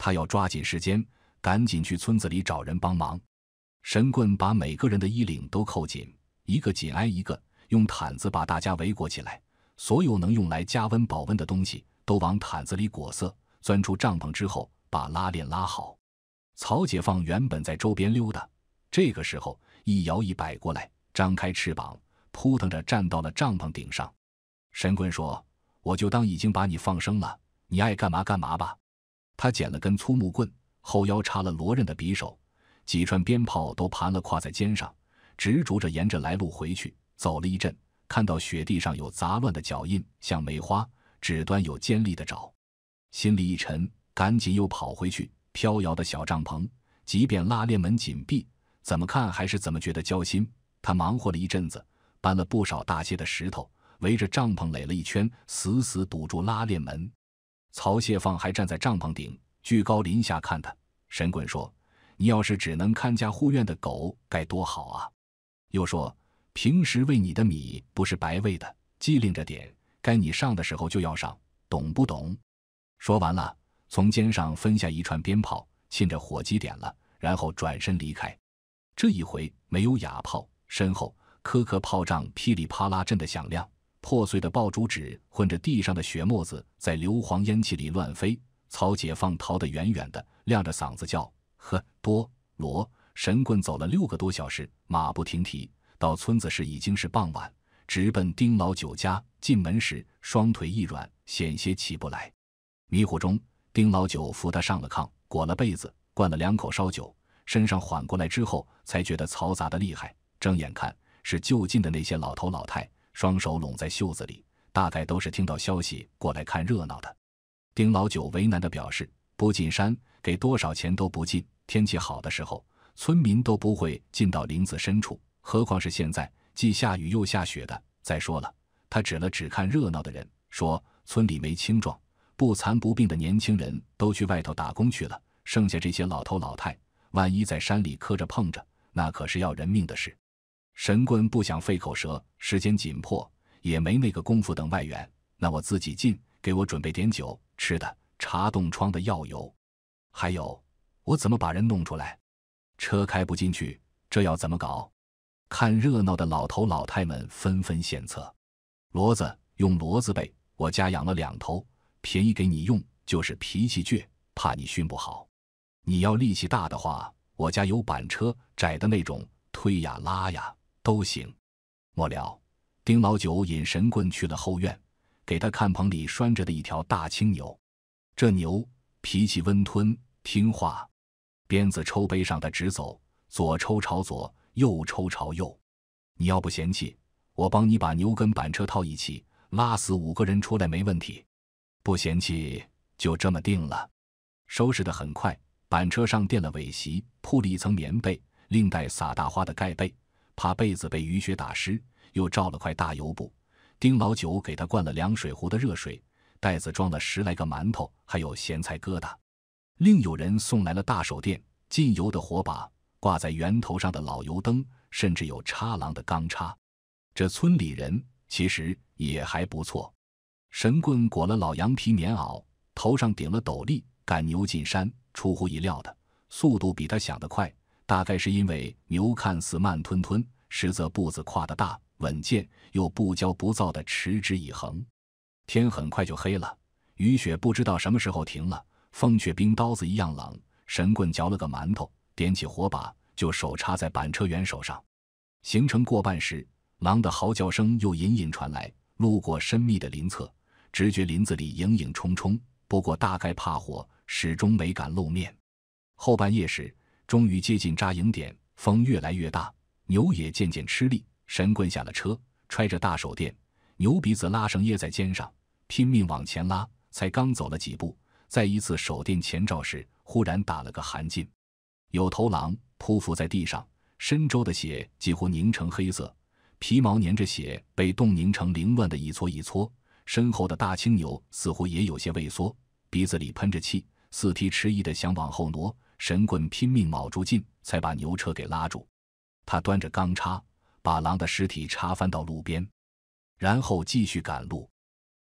他要抓紧时间，赶紧去村子里找人帮忙。神棍把每个人的衣领都扣紧，一个紧挨一个，用毯子把大家围裹起来。所有能用来加温保温的东西都往毯子里裹塞。钻出帐篷之后，把拉链拉好。曹解放原本在周边溜达，这个时候一摇一摆过来，张开翅膀扑腾着站到了帐篷顶上。神棍说：“我就当已经把你放生了，你爱干嘛干嘛吧。”他捡了根粗木棍，后腰插了罗刃的匕首，几串鞭炮都盘了挎在肩上，执着着沿着来路回去。走了一阵，看到雪地上有杂乱的脚印，像梅花，趾端有尖利的爪，心里一沉，赶紧又跑回去。飘摇的小帐篷，即便拉链门紧闭，怎么看还是怎么觉得焦心。他忙活了一阵子，搬了不少大些的石头，围着帐篷垒了一圈，死死堵住拉链门。曹谢放还站在帐篷顶，居高临下看他。神棍说：“你要是只能看家护院的狗，该多好啊！”又说：“平时喂你的米不是白喂的，机灵着点，该你上的时候就要上，懂不懂？”说完了，从肩上分下一串鞭炮，浸着火机点了，然后转身离开。这一回没有哑炮，身后颗颗炮仗噼里啪啦震得响亮。破碎的爆竹纸混着地上的血沫子，在硫磺烟气里乱飞。曹解放逃得远远的，亮着嗓子叫：“呵，多罗神棍走了六个多小时，马不停蹄到村子时已经是傍晚，直奔丁老九家。进门时双腿一软，险些起不来。迷糊中，丁老九扶他上了炕，裹了被子，灌了两口烧酒，身上缓过来之后，才觉得嘈杂的厉害。睁眼看，是就近的那些老头老太。”双手拢在袖子里，大概都是听到消息过来看热闹的。丁老九为难地表示：“不进山，给多少钱都不进。天气好的时候，村民都不会进到林子深处，何况是现在，既下雨又下雪的。再说了，他指了指看热闹的人，说：村里没青壮，不残不病的年轻人都去外头打工去了，剩下这些老头老太，万一在山里磕着碰着，那可是要人命的事。”神棍不想费口舌，时间紧迫，也没那个功夫等外援。那我自己进，给我准备点酒、吃的、查冻疮的药油，还有，我怎么把人弄出来？车开不进去，这要怎么搞？看热闹的老头老太们纷纷献策。骡子用骡子背，我家养了两头，便宜给你用，就是脾气倔，怕你训不好。你要力气大的话，我家有板车，窄的那种，推呀拉呀。都行。末了，丁老九引神棍去了后院，给他看棚里拴着的一条大青牛。这牛脾气温吞听话，鞭子抽背上的直走，左抽朝左，右抽朝右。你要不嫌弃，我帮你把牛跟板车套一起，拉死五个人出来没问题。不嫌弃，就这么定了。收拾得很快，板车上垫了苇席，铺了一层棉被，另带撒大花的盖被。怕被子被雨雪打湿，又罩了块大油布。丁老九给他灌了凉水壶的热水，袋子装了十来个馒头，还有咸菜疙瘩。另有人送来了大手电、进油的火把、挂在源头上的老油灯，甚至有插廊的钢叉。这村里人其实也还不错。神棍裹了老羊皮棉袄，头上顶了斗笠，赶牛进山。出乎意料的，速度比他想的快。大概是因为牛看似慢吞吞，实则步子跨得大，稳健又不骄不躁的持之以恒。天很快就黑了，雨雪不知道什么时候停了，风却冰刀子一样冷。神棍嚼了个馒头，点起火把，就手插在板车员手上。行程过半时，狼的嚎叫声又隐隐传来。路过深密的林侧，直觉林子里影影冲冲，不过大概怕火，始终没敢露面。后半夜时。终于接近扎营点，风越来越大，牛也渐渐吃力。神棍下了车，揣着大手电，牛鼻子拉绳掖在肩上，拼命往前拉。才刚走了几步，在一次手电前照时，忽然打了个寒噤。有头狼匍匐在地上，身周的血几乎凝成黑色，皮毛粘着血被冻凝成凌乱的一撮一撮。身后的大青牛似乎也有些畏缩，鼻子里喷着气，四蹄迟疑的想往后挪。神棍拼命卯住劲，才把牛车给拉住。他端着钢叉，把狼的尸体插翻到路边，然后继续赶路。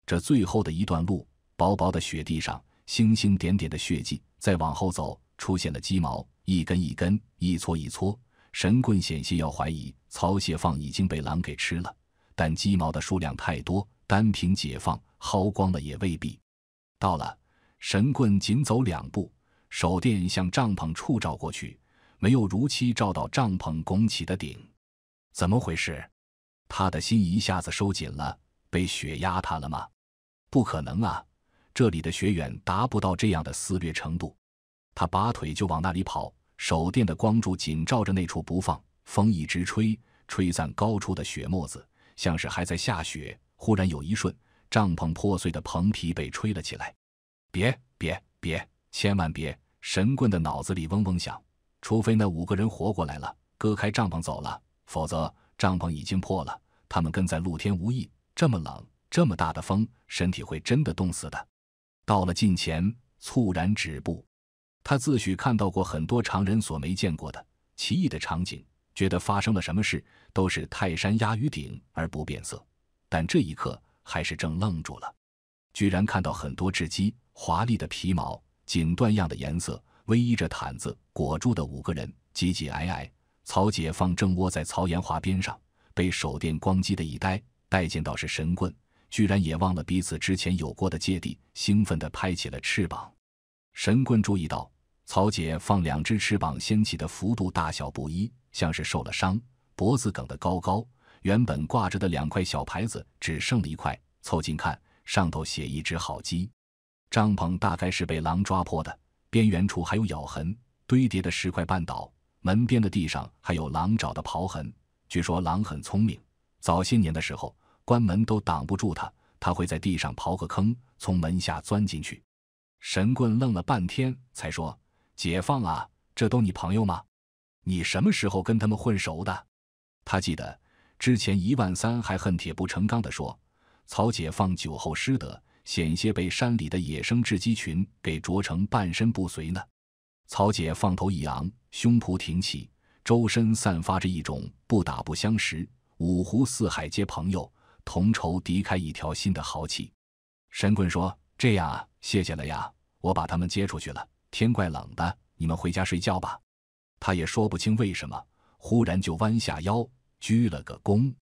这最后的一段路，薄薄的雪地上星星点点的血迹。再往后走，出现了鸡毛，一根一根，一撮一撮。神棍险些要怀疑曹谢放已经被狼给吃了，但鸡毛的数量太多，单凭解放薅光了也未必。到了，神棍仅走两步。手电向帐篷处照过去，没有如期照到帐篷拱起的顶，怎么回事？他的心一下子收紧了，被雪压塌了吗？不可能啊，这里的雪远达不到这样的撕裂程度。他拔腿就往那里跑，手电的光柱紧照着那处不放，风一直吹，吹散高处的雪沫子，像是还在下雪。忽然有一瞬，帐篷破碎的棚皮被吹了起来，“别别别！”千万别！神棍的脑子里嗡嗡响，除非那五个人活过来了，割开帐篷走了，否则帐篷已经破了，他们跟在露天无异。这么冷，这么大的风，身体会真的冻死的。到了近前，猝然止步。他自诩看到过很多常人所没见过的奇异的场景，觉得发生了什么事都是泰山压于顶而不变色，但这一刻还是正愣住了，居然看到很多只鸡，华丽的皮毛。锦缎样的颜色，偎依着毯子裹住的五个人，挤挤挨挨。曹解放正窝在曹延华边上，被手电光击的一呆，待见到是神棍，居然也忘了彼此之前有过的芥蒂，兴奋地拍起了翅膀。神棍注意到，曹解放两只翅膀掀起的幅度大小不一，像是受了伤，脖子梗得高高，原本挂着的两块小牌子只剩了一块，凑近看，上头写“一只好鸡”。帐篷大概是被狼抓破的，边缘处还有咬痕。堆叠的石块绊倒，门边的地上还有狼爪的刨痕。据说狼很聪明，早些年的时候关门都挡不住它，它会在地上刨个坑，从门下钻进去。神棍愣了半天，才说：“解放啊，这都你朋友吗？你什么时候跟他们混熟的？”他记得之前一万三还恨铁不成钢的说：“曹解放酒后失德。”险些被山里的野生雉鸡群给啄成半身不遂呢。曹姐放头一昂，胸脯挺起，周身散发着一种不打不相识、五湖四海皆朋友、同仇敌忾一条心的豪气。神棍说：“这样啊，谢谢了呀，我把他们接出去了。天怪冷的，你们回家睡觉吧。”他也说不清为什么，忽然就弯下腰鞠了个躬。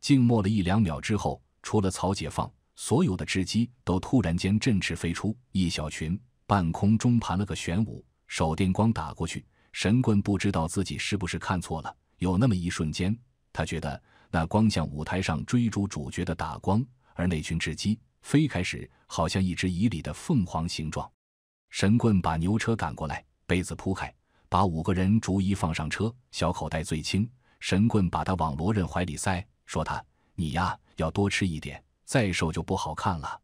静默了一两秒之后，除了曹解放。所有的织机都突然间振翅飞出，一小群半空中盘了个玄武，手电光打过去，神棍不知道自己是不是看错了。有那么一瞬间，他觉得那光像舞台上追逐主角的打光，而那群织机飞开时好像一只以里的凤凰形状。神棍把牛车赶过来，被子铺开，把五个人逐一放上车。小口袋最轻，神棍把他往罗任怀里塞，说他：“你呀，要多吃一点。”再瘦就不好看了，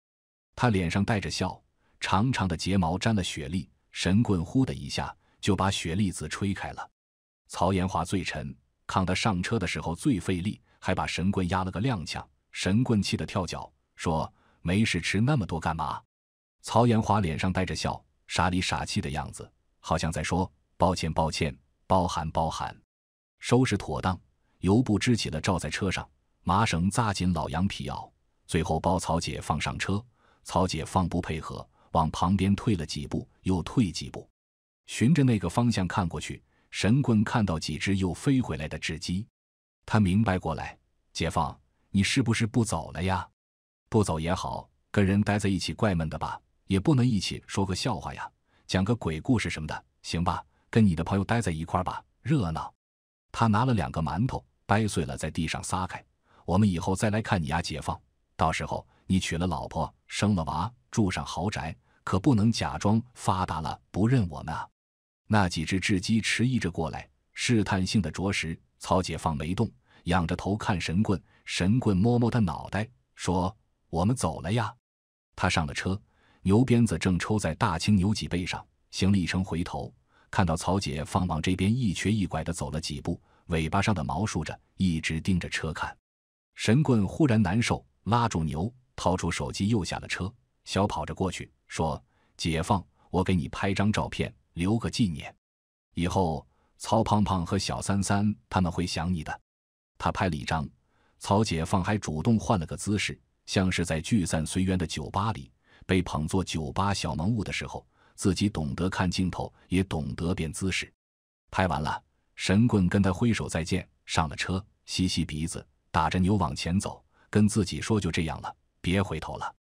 他脸上带着笑，长长的睫毛沾了雪粒，神棍呼的一下就把雪粒子吹开了。曹延华最沉，扛他上车的时候最费力，还把神棍压了个踉跄，神棍气得跳脚，说：“没事，吃那么多干嘛？”曹延华脸上带着笑，傻里傻气的样子，好像在说：“抱歉，抱歉，包涵，包涵。”收拾妥当，油布支起了，罩在车上，麻绳扎紧老羊皮袄。最后，包曹解放上车，曹解放不配合，往旁边退了几步，又退几步，循着那个方向看过去，神棍看到几只又飞回来的雉鸡，他明白过来，解放，你是不是不走了呀？不走也好，跟人待在一起怪闷的吧？也不能一起说个笑话呀，讲个鬼故事什么的，行吧？跟你的朋友待在一块儿吧，热闹。他拿了两个馒头，掰碎了，在地上撒开，我们以后再来看你呀，解放。到时候你娶了老婆，生了娃，住上豪宅，可不能假装发达了不认我们啊！那几只雉鸡迟疑着过来，试探性的啄食。曹解放没动，仰着头看神棍。神棍摸摸他脑袋，说：“我们走了呀。”他上了车，牛鞭子正抽在大青牛脊背上，行李程回头看到曹解放往这边一瘸一拐的走了几步，尾巴上的毛竖着，一直盯着车看。神棍忽然难受。拉住牛，掏出手机，又下了车，小跑着过去，说：“解放，我给你拍张照片，留个纪念。以后曹胖胖和小三三他们会想你的。”他拍了一张，曹解放还主动换了个姿势，像是在聚散随缘的酒吧里被捧作酒吧小萌物的时候，自己懂得看镜头，也懂得变姿势。拍完了，神棍跟他挥手再见，上了车，吸吸鼻子，打着牛往前走。跟自己说就这样了，别回头了。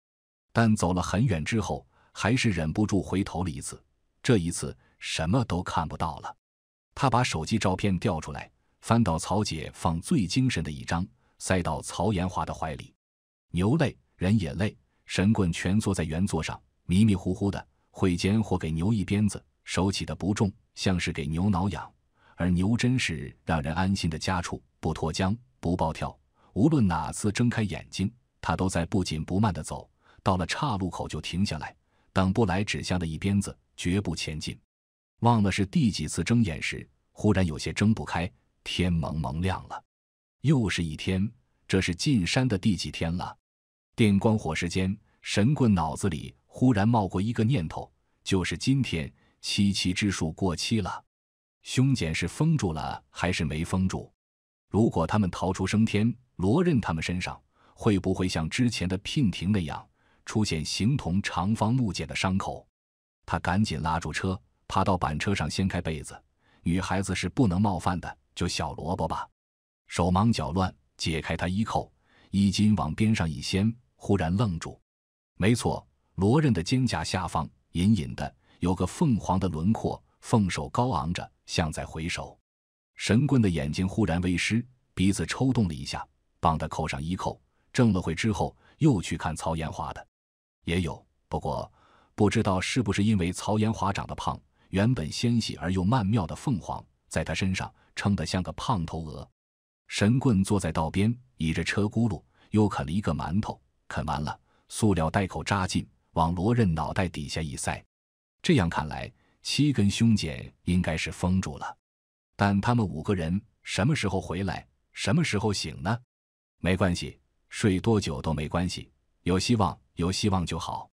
但走了很远之后，还是忍不住回头了一次。这一次什么都看不到了。他把手机照片调出来，翻到曹姐放最精神的一张，塞到曹延华的怀里。牛累，人也累。神棍蜷缩在圆座上，迷迷糊糊的。会间或给牛一鞭子，手起的不重，像是给牛挠痒。而牛真是让人安心的家畜，不脱缰，不暴跳。无论哪次睁开眼睛，他都在不紧不慢地走，到了岔路口就停下来，等不来指向的一鞭子，绝不前进。忘了是第几次睁眼时，忽然有些睁不开，天蒙蒙亮了，又是一天。这是进山的第几天了？电光火石间，神棍脑子里忽然冒过一个念头：就是今天，七七之术过期了，凶简是封住了还是没封住？如果他们逃出升天？罗任他们身上会不会像之前的聘婷那样出现形同长方木剑的伤口？他赶紧拉住车，爬到板车上，掀开被子。女孩子是不能冒犯的，就小萝卜吧。手忙脚乱解开他衣扣，衣襟往边上一掀，忽然愣住。没错，罗任的肩胛下方隐隐的有个凤凰的轮廓，凤首高昂着，像在回首。神棍的眼睛忽然微湿，鼻子抽动了一下。帮他扣上衣扣，挣了会之后，又去看曹延华的，也有。不过，不知道是不是因为曹延华长得胖，原本纤细而又曼妙的凤凰，在他身上撑得像个胖头鹅。神棍坐在道边，倚着车轱辘，又啃了一个馒头。啃完了，塑料袋口扎进，往罗刃脑袋底下一塞。这样看来，七根胸箭应该是封住了。但他们五个人什么时候回来？什么时候醒呢？没关系，睡多久都没关系。有希望，有希望就好。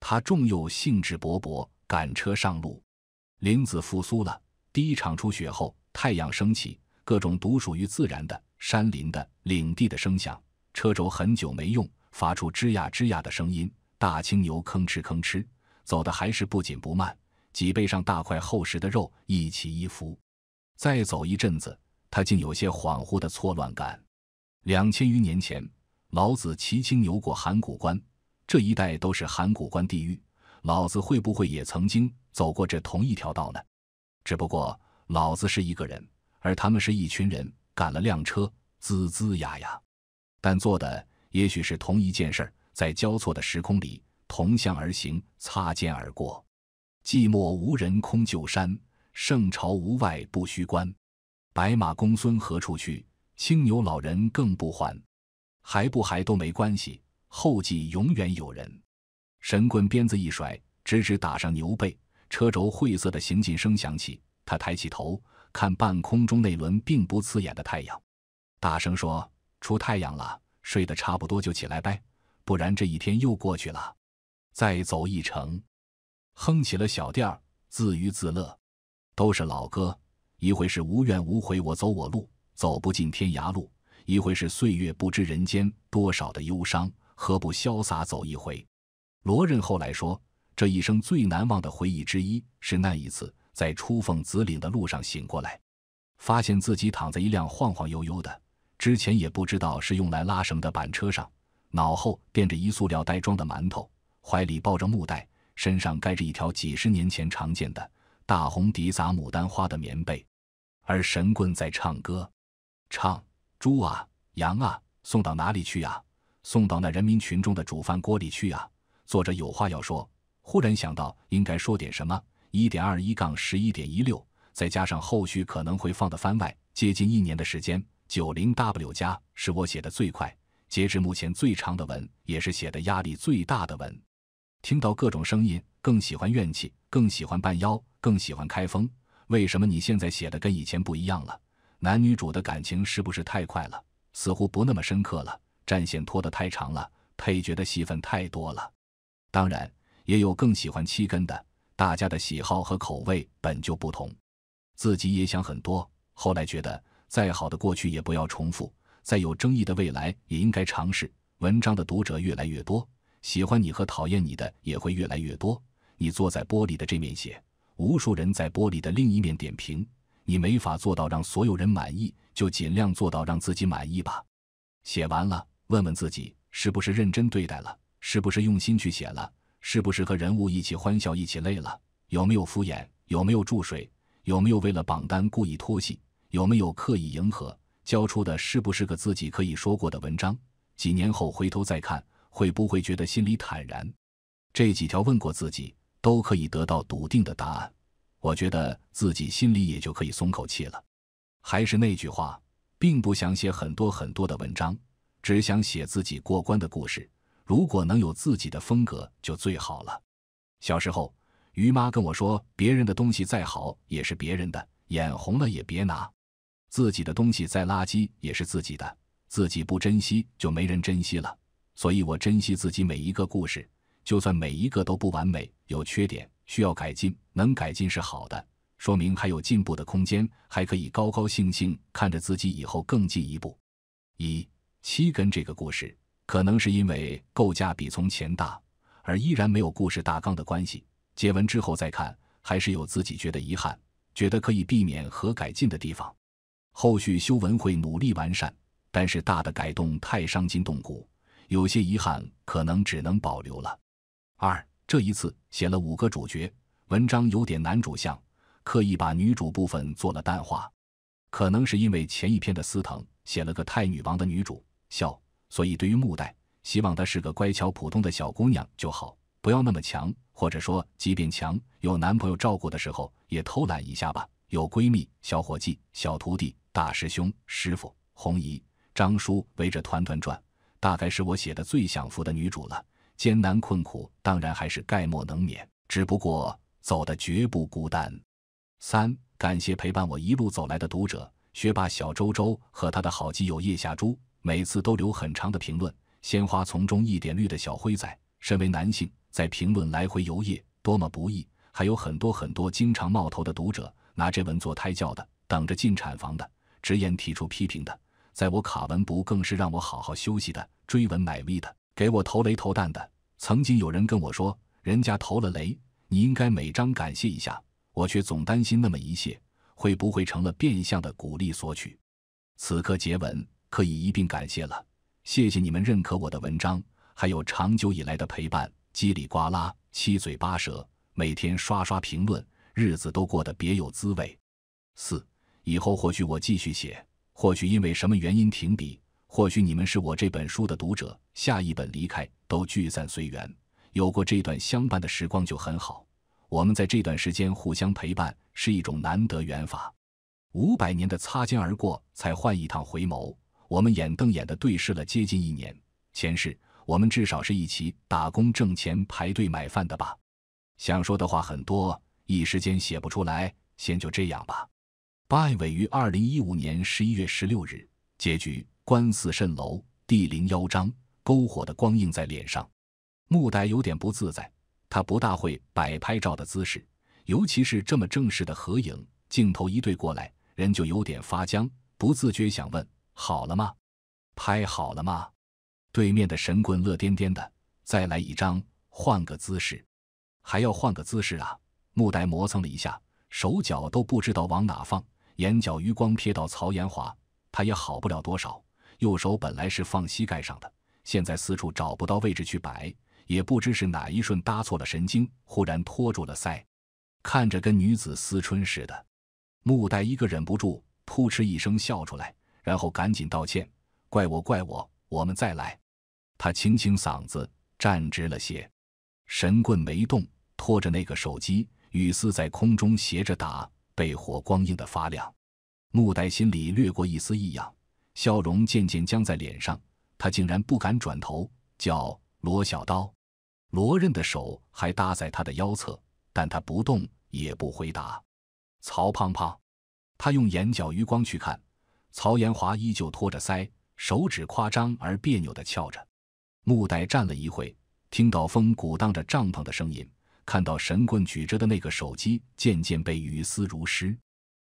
他重又兴致勃勃赶车上路。林子复苏了。第一场初雪后，太阳升起，各种独属于自然的山林的领地的声响。车轴很久没用，发出吱呀吱呀的声音。大青牛吭哧吭哧走的还是不紧不慢，脊背上大块厚实的肉一起一伏。再走一阵子，他竟有些恍惚的错乱感。两千余年前，老子骑青牛过函谷关，这一带都是函谷关地域。老子会不会也曾经走过这同一条道呢？只不过老子是一个人，而他们是一群人，赶了辆车，吱吱呀呀。但做的也许是同一件事，在交错的时空里，同向而行，擦肩而过。寂寞无人空旧山，圣朝无外不虚关。白马公孙何处去？青牛老人更不还，还不还都没关系，后继永远有人。神棍鞭子一甩，直直打上牛背，车轴晦涩的行进声响起。他抬起头，看半空中那轮并不刺眼的太阳，大声说：“出太阳了，睡得差不多就起来呗，不然这一天又过去了。”再走一程，哼起了小调，自娱自乐。都是老歌，一会是无怨无悔，我走我路。走不进天涯路，一回是岁月不知人间多少的忧伤，何不潇洒走一回？罗任后来说，这一生最难忘的回忆之一是那一次在出凤子岭的路上醒过来，发现自己躺在一辆晃晃悠悠的，之前也不知道是用来拉什么的板车上，脑后垫着一塑料袋装的馒头，怀里抱着木袋，身上盖着一条几十年前常见的大红底杂牡丹花的棉被，而神棍在唱歌。唱猪啊，羊啊，送到哪里去呀？送到那人民群众的煮饭锅里去呀！作者有话要说，忽然想到应该说点什么。一点二一杠十一点一六，再加上后续可能会放的番外，接近一年的时间。九零 W 加是我写的最快，截至目前最长的文，也是写的压力最大的文。听到各种声音，更喜欢怨气，更喜欢半妖，更喜欢开封。为什么你现在写的跟以前不一样了？男女主的感情是不是太快了？似乎不那么深刻了，战线拖得太长了，配角的戏份太多了。当然，也有更喜欢七根的，大家的喜好和口味本就不同。自己也想很多，后来觉得再好的过去也不要重复，再有争议的未来也应该尝试。文章的读者越来越多，喜欢你和讨厌你的也会越来越多。你坐在玻璃的这面写，无数人在玻璃的另一面点评。你没法做到让所有人满意，就尽量做到让自己满意吧。写完了，问问自己，是不是认真对待了？是不是用心去写了？是不是和人物一起欢笑，一起累了？有没有敷衍？有没有注水？有没有为了榜单故意拖戏？有没有刻意迎合？交出的是不是个自己可以说过的文章？几年后回头再看，会不会觉得心里坦然？这几条问过自己，都可以得到笃定的答案。我觉得自己心里也就可以松口气了。还是那句话，并不想写很多很多的文章，只想写自己过关的故事。如果能有自己的风格，就最好了。小时候，于妈跟我说：“别人的东西再好，也是别人的眼红了也别拿；自己的东西再垃圾，也是自己的。自己不珍惜，就没人珍惜了。”所以我珍惜自己每一个故事，就算每一个都不完美，有缺点。需要改进，能改进是好的，说明还有进步的空间，还可以高高兴兴看着自己以后更进一步。一七根这个故事，可能是因为构架比从前大，而依然没有故事大纲的关系。解文之后再看，还是有自己觉得遗憾，觉得可以避免和改进的地方。后续修文会努力完善，但是大的改动太伤筋动骨，有些遗憾可能只能保留了。二。这一次写了五个主角，文章有点男主像，刻意把女主部分做了淡化，可能是因为前一篇的司藤写了个太女王的女主，笑，所以对于木代，希望她是个乖巧普通的小姑娘就好，不要那么强，或者说即便强，有男朋友照顾的时候也偷懒一下吧。有闺蜜、小伙计、小徒弟、大师兄、师傅、红姨、张叔围着团团转，大概是我写的最享福的女主了。艰难困苦，当然还是概莫能免，只不过走的绝不孤单。三，感谢陪伴我一路走来的读者，学霸小周周和他的好基友叶夏珠，每次都留很长的评论。鲜花丛中一点绿的小灰仔，身为男性，在评论来回游曳，多么不易！还有很多很多经常冒头的读者，拿这文做胎教的，等着进产房的，直言提出批评的，在我卡文不更是让我好好休息的，追文买 V 的，给我投雷投弹的。曾经有人跟我说，人家投了雷，你应该每张感谢一下。我却总担心，那么一谢会不会成了变相的鼓励索取？此刻结文可以一并感谢了，谢谢你们认可我的文章，还有长久以来的陪伴，叽里呱啦，七嘴八舌，每天刷刷评论，日子都过得别有滋味。四，以后或许我继续写，或许因为什么原因停笔，或许你们是我这本书的读者。下一本离开都聚散随缘，有过这段相伴的时光就很好。我们在这段时间互相陪伴是一种难得缘法。五百年的擦肩而过才换一趟回眸，我们眼瞪眼的对视了接近一年。前世我们至少是一起打工挣钱排队买饭的吧？想说的话很多，一时间写不出来，先就这样吧。拜尾于二零一五年十一月十六日。结局：观世蜃楼第零幺章。篝火的光映在脸上，木代有点不自在。他不大会摆拍照的姿势，尤其是这么正式的合影，镜头一对过来，人就有点发僵，不自觉想问：“好了吗？拍好了吗？”对面的神棍乐颠颠的：“再来一张，换个姿势。”还要换个姿势啊！木代磨蹭了一下，手脚都不知道往哪放，眼角余光瞥到曹延华，他也好不了多少，右手本来是放膝盖上的。现在四处找不到位置去摆，也不知是哪一瞬搭错了神经，忽然托住了腮，看着跟女子思春似的。穆呆一个忍不住，扑哧一声笑出来，然后赶紧道歉：“怪我，怪我，我们再来。”他清清嗓子，站直了些，神棍没动，拖着那个手机，雨丝在空中斜着打，被火光映得发亮。穆呆心里掠过一丝异样，笑容渐渐僵在脸上。他竟然不敢转头叫罗小刀，罗刃的手还搭在他的腰侧，但他不动也不回答。曹胖胖，他用眼角余光去看，曹延华依旧托着腮，手指夸张而别扭地翘着。木呆站了一会，听到风鼓荡着帐篷的声音，看到神棍举着的那个手机渐渐被雨丝濡湿，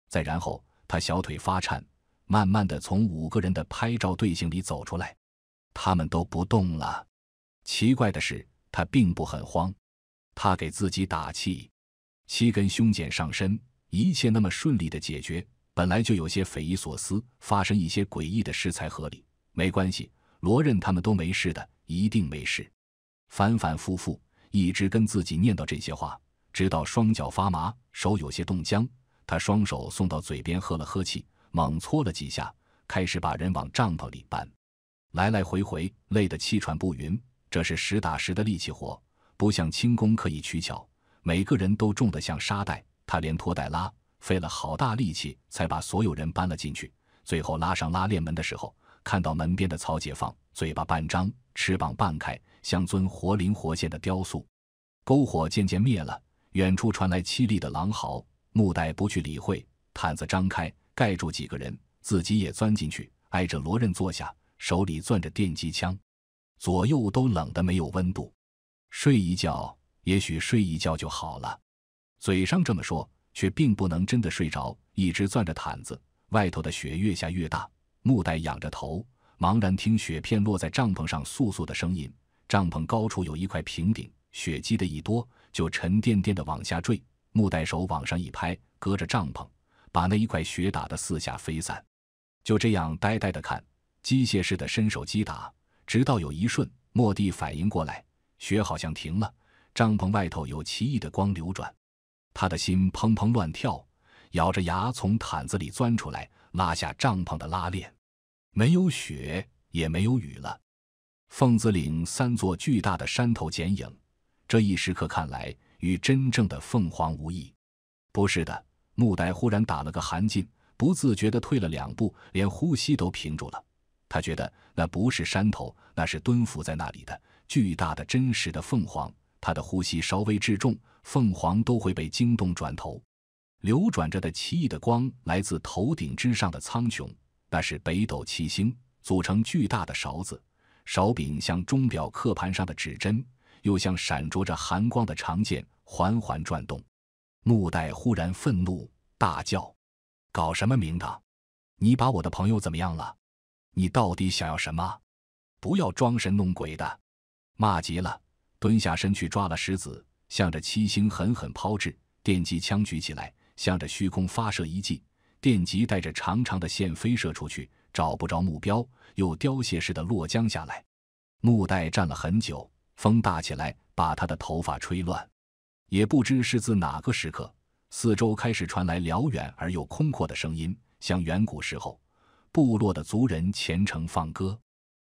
再然后他小腿发颤，慢慢地从五个人的拍照队形里走出来。他们都不动了，奇怪的是，他并不很慌，他给自己打气，七根胸剑上身，一切那么顺利的解决，本来就有些匪夷所思，发生一些诡异的事才合理。没关系，罗任他们都没事的，一定没事。反反复复，一直跟自己念叨这些话，直到双脚发麻，手有些冻僵，他双手送到嘴边喝了喝气，猛搓了几下，开始把人往帐篷里搬。来来回回，累得气喘不匀。这是实打实的力气活，不像轻功可以取巧。每个人都重得像沙袋，他连拖带拉，费了好大力气才把所有人搬了进去。最后拉上拉链门的时候，看到门边的曹解放嘴巴半张，翅膀半开，像尊活灵活现的雕塑。篝火渐渐灭了，远处传来凄厉的狼嚎。木袋不去理会，毯子张开盖住几个人，自己也钻进去，挨着罗任坐下。手里攥着电击枪，左右都冷得没有温度。睡一觉，也许睡一觉就好了。嘴上这么说，却并不能真的睡着。一直攥着毯子，外头的雪越下越大。木袋仰着头，茫然听雪片落在帐篷上簌簌的声音。帐篷高处有一块平顶，雪积的一多，就沉甸甸的往下坠。木袋手往上一拍，隔着帐篷，把那一块雪打得四下飞散。就这样呆呆地看。机械式的伸手击打，直到有一瞬，莫蒂反应过来，雪好像停了，帐篷外头有奇异的光流转，他的心砰砰乱跳，咬着牙从毯子里钻出来，拉下帐篷的拉链，没有雪，也没有雨了。凤子岭三座巨大的山头剪影，这一时刻看来与真正的凤凰无异。不是的，穆呆忽然打了个寒噤，不自觉地退了两步，连呼吸都屏住了。他觉得那不是山头，那是蹲伏在那里的巨大的、真实的凤凰。他的呼吸稍微滞重，凤凰都会被惊动转头。流转着的奇异的光来自头顶之上的苍穹，那是北斗七星组成巨大的勺子，勺柄像钟表刻盘上的指针，又像闪着着寒光的长剑，缓缓转动。木代忽然愤怒大叫：“搞什么名堂？你把我的朋友怎么样了？”你到底想要什么？不要装神弄鬼的！骂急了，蹲下身去抓了石子，向着七星狠狠抛掷。电击枪举起来，向着虚空发射一记。电极带着长长的线飞射出去，找不着目标，又凋谢似的落江下来。木袋站了很久，风大起来，把他的头发吹乱。也不知是自哪个时刻，四周开始传来辽远而又空阔的声音，像远古时候。部落的族人虔诚放歌，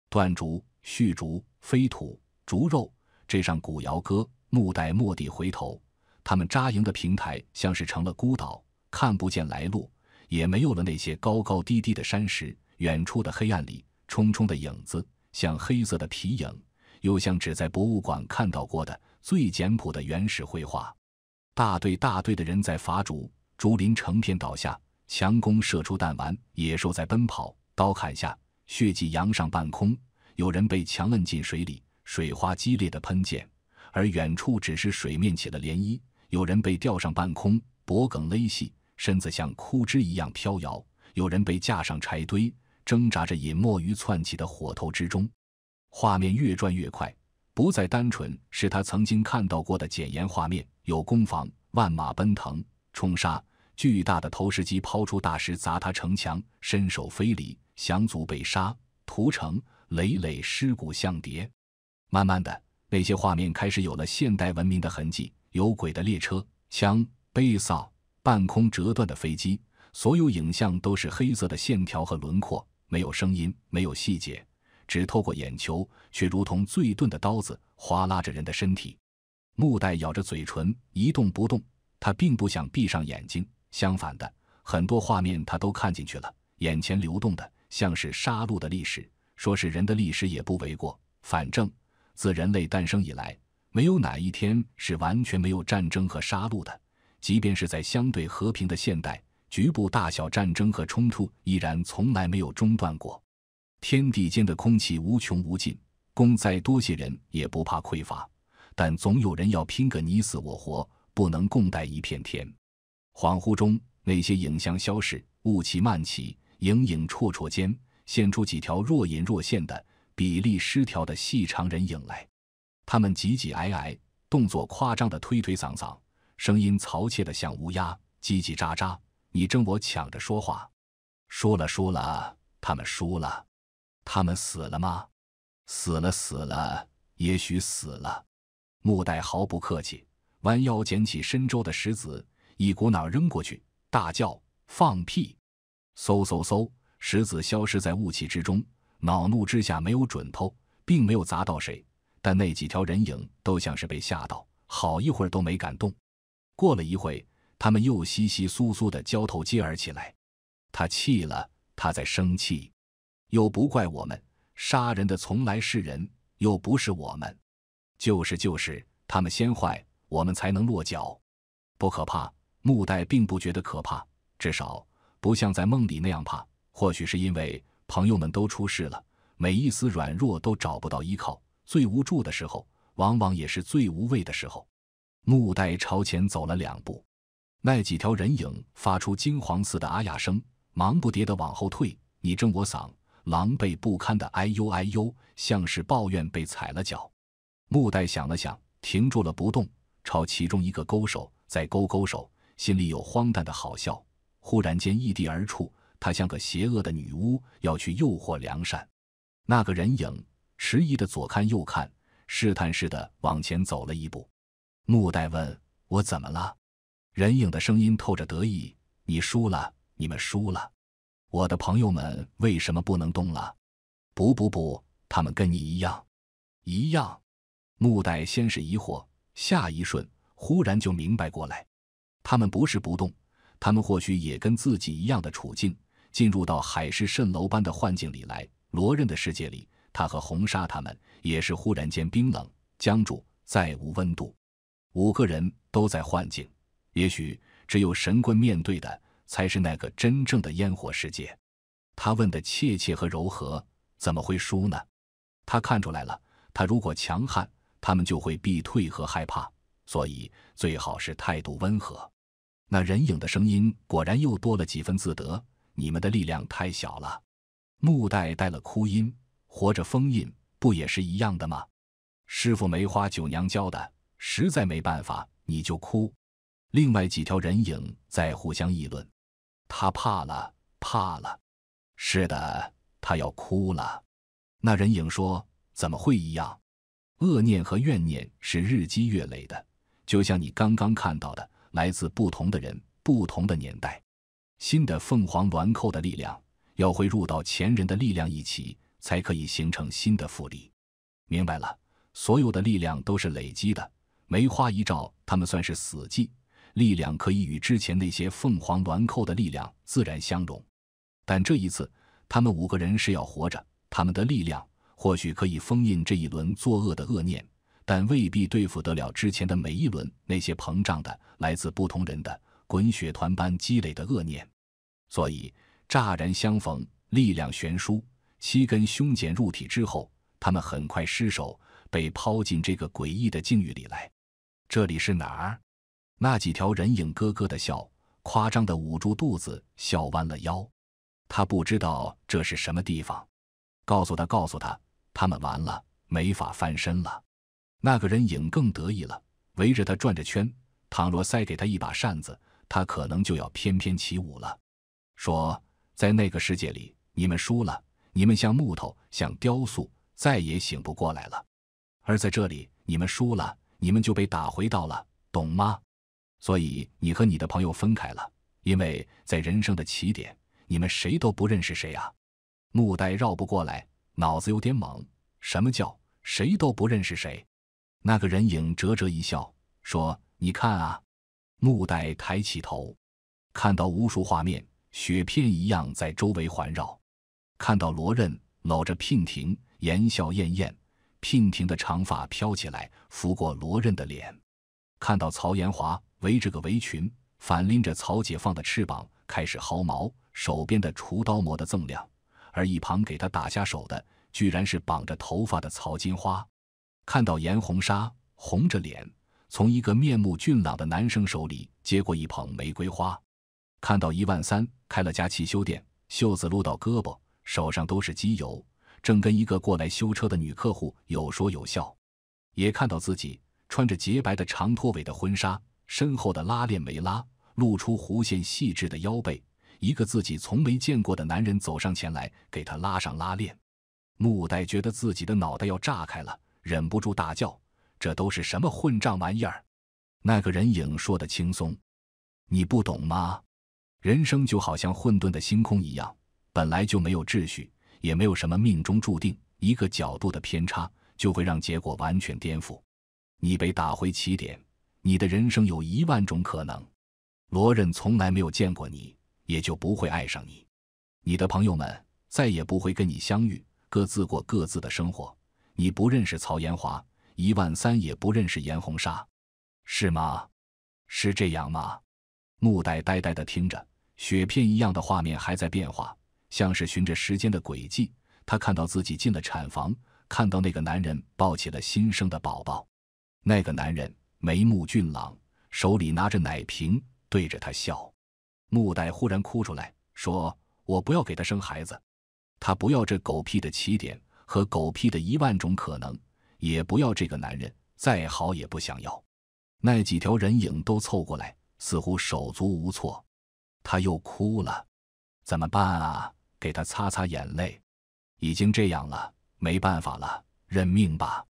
断竹、续竹、飞土、逐肉，这上古谣歌。木带末地，回头，他们扎营的平台像是成了孤岛，看不见来路，也没有了那些高高低低的山石。远处的黑暗里，冲冲的影子，像黑色的皮影，又像只在博物馆看到过的最简朴的原始绘画。大队大队的人在伐竹，竹林成片倒下。强弓射出弹丸，野兽在奔跑，刀砍下，血迹扬上半空。有人被强摁进水里，水花激烈的喷溅；而远处只是水面起了涟漪。有人被吊上半空，脖梗勒细，身子像枯枝一样飘摇。有人被架上柴堆，挣扎着隐没于窜起的火头之中。画面越转越快，不再单纯是他曾经看到过的简言画面，有攻防、万马奔腾、冲杀。巨大的投石机抛出大石砸他城墙，伸手非礼，降卒被杀，屠城，累累尸骨相叠。慢慢的，那些画面开始有了现代文明的痕迹：有轨的列车，枪，贝萨，半空折断的飞机。所有影像都是黑色的线条和轮廓，没有声音，没有细节，只透过眼球，却如同最钝的刀子划拉着人的身体。木代咬着嘴唇，一动不动。他并不想闭上眼睛。相反的，很多画面他都看进去了。眼前流动的，像是杀戮的历史，说是人的历史也不为过。反正自人类诞生以来，没有哪一天是完全没有战争和杀戮的。即便是在相对和平的现代，局部大小战争和冲突依然从来没有中断过。天地间的空气无穷无尽，供再多些人也不怕匮乏，但总有人要拼个你死我活，不能共待一片天。恍惚中，那些影像消逝，雾气漫起，影影绰绰间现出几条若隐若现的、比例失调的细长人影来。他们挤挤挨挨，动作夸张的推推搡搡，声音嘈切的像乌鸦叽叽喳喳，你争我抢着说话。输了，输了，他们输了，他们死了吗？死了，死了，也许死了。木代毫不客气，弯腰捡起身周的石子。一股脑扔过去，大叫：“放屁！”嗖嗖嗖，石子消失在雾气之中。恼怒之下没有准头，并没有砸到谁，但那几条人影都像是被吓到，好一会儿都没敢动。过了一会他们又窸窸窣窣的交头接耳起来。他气了，他在生气，又不怪我们。杀人的从来是人，又不是我们。就是就是，他们先坏，我们才能落脚，不可怕。木代并不觉得可怕，至少不像在梦里那样怕。或许是因为朋友们都出事了，每一丝软弱都找不到依靠。最无助的时候，往往也是最无畏的时候。木代朝前走了两步，那几条人影发出金黄似的啊呀声，忙不迭的往后退，你争我搡，狼狈不堪的哎呦哎呦，像是抱怨被踩了脚。木代想了想，停住了不动，朝其中一个勾手，再勾勾手。心里有荒诞的好笑，忽然间异地而出，他像个邪恶的女巫，要去诱惑良善。那个人影迟疑的左看右看，试探似的往前走了一步。木代问：“我怎么了？”人影的声音透着得意：“你输了，你们输了。我的朋友们为什么不能动了？不不不，他们跟你一样，一样。”木代先是疑惑，下一瞬忽然就明白过来。他们不是不动，他们或许也跟自己一样的处境，进入到海市蜃楼般的幻境里来。罗任的世界里，他和红沙他们也是忽然间冰冷僵住，再无温度。五个人都在幻境，也许只有神棍面对的才是那个真正的烟火世界。他问的怯怯和柔和，怎么会输呢？他看出来了，他如果强悍，他们就会避退和害怕，所以最好是态度温和。那人影的声音果然又多了几分自得。你们的力量太小了，木带带了哭音，活着封印不也是一样的吗？师傅梅花九娘教的，实在没办法，你就哭。另外几条人影在互相议论：“他怕了，怕了。”是的，他要哭了。那人影说：“怎么会一样？恶念和怨念是日积月累的，就像你刚刚看到的。”来自不同的人，不同的年代，新的凤凰鸾扣的力量要汇入到前人的力量一起，才可以形成新的复力。明白了，所有的力量都是累积的。梅花一照，他们算是死寂，力量可以与之前那些凤凰鸾扣的力量自然相融。但这一次，他们五个人是要活着，他们的力量或许可以封印这一轮作恶的恶念。但未必对付得了之前的每一轮那些膨胀的、来自不同人的滚雪团般积累的恶念，所以乍然相逢，力量悬殊。七根凶简入体之后，他们很快失手，被抛进这个诡异的境遇里来。这里是哪儿？那几条人影咯咯的笑，夸张的捂住肚子，笑弯了腰。他不知道这是什么地方，告诉他，告诉他，他们完了，没法翻身了。那个人影更得意了，围着他转着圈。倘若塞给他一把扇子，他可能就要翩翩起舞了。说，在那个世界里，你们输了，你们像木头，像雕塑，再也醒不过来了。而在这里，你们输了，你们就被打回到了，懂吗？所以你和你的朋友分开了，因为在人生的起点，你们谁都不认识谁啊。木呆绕不过来，脑子有点懵。什么叫谁都不认识谁？那个人影啧啧一笑，说：“你看啊。”木黛抬起头，看到无数画面，雪片一样在周围环绕。看到罗任搂着聘婷，言笑晏晏，聘婷的长发飘起来，拂过罗任的脸。看到曹延华围着个围裙，反拎着曹解放的翅膀开始薅毛，手边的厨刀磨得锃亮，而一旁给他打下手的，居然是绑着头发的曹金花。看到颜红纱红着脸，从一个面目俊朗的男生手里接过一捧玫瑰花；看到一万三开了家汽修店，袖子撸到胳膊，手上都是机油，正跟一个过来修车的女客户有说有笑；也看到自己穿着洁白的长拖尾的婚纱，身后的拉链没拉，露出弧线细致的腰背。一个自己从没见过的男人走上前来，给她拉上拉链。穆呆觉得自己的脑袋要炸开了。忍不住大叫：“这都是什么混账玩意儿！”那个人影说的轻松：“你不懂吗？人生就好像混沌的星空一样，本来就没有秩序，也没有什么命中注定。一个角度的偏差，就会让结果完全颠覆。你被打回起点，你的人生有一万种可能。罗任从来没有见过你，也就不会爱上你。你的朋友们再也不会跟你相遇，各自过各自的生活。”你不认识曹延华，一万三也不认识严红沙，是吗？是这样吗？穆黛呆呆的听着，雪片一样的画面还在变化，像是循着时间的轨迹，他看到自己进了产房，看到那个男人抱起了新生的宝宝，那个男人眉目俊朗，手里拿着奶瓶，对着他笑。穆黛忽然哭出来，说：“我不要给他生孩子，他不要这狗屁的起点。”和狗屁的一万种可能，也不要这个男人，再好也不想要。那几条人影都凑过来，似乎手足无措。他又哭了，怎么办啊？给他擦擦眼泪。已经这样了，没办法了，认命吧。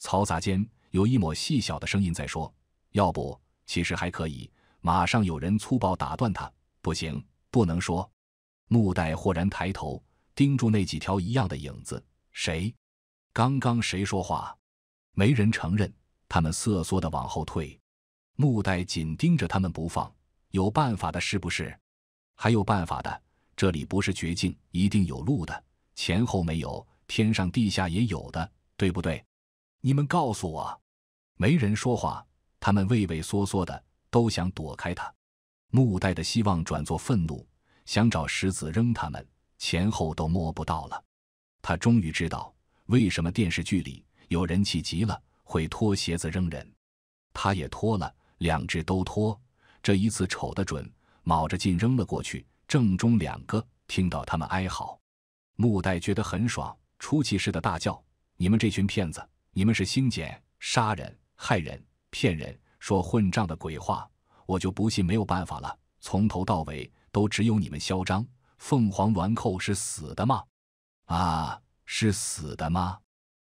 嘈杂间有一抹细小的声音在说：“要不，其实还可以。”马上有人粗暴打断他：“不行，不能说。”木带豁然抬头，盯住那几条一样的影子。谁？刚刚谁说话？没人承认。他们瑟缩的往后退，木代紧盯着他们不放。有办法的，是不是？还有办法的。这里不是绝境，一定有路的。前后没有，天上地下也有的，对不对？你们告诉我。没人说话。他们畏畏缩缩的，都想躲开他。木代的希望转作愤怒，想找石子扔他们，前后都摸不到了。他终于知道为什么电视剧里有人气急了会脱鞋子扔人，他也脱了，两只都脱。这一次瞅得准，卯着劲扔了过去，正中两个。听到他们哀嚎，穆代觉得很爽，出气似的大叫：“你们这群骗子！你们是星奸、杀人、害人、骗人，说混账的鬼话！我就不信没有办法了，从头到尾都只有你们嚣张！凤凰鸾寇是死的吗？”啊，是死的吗？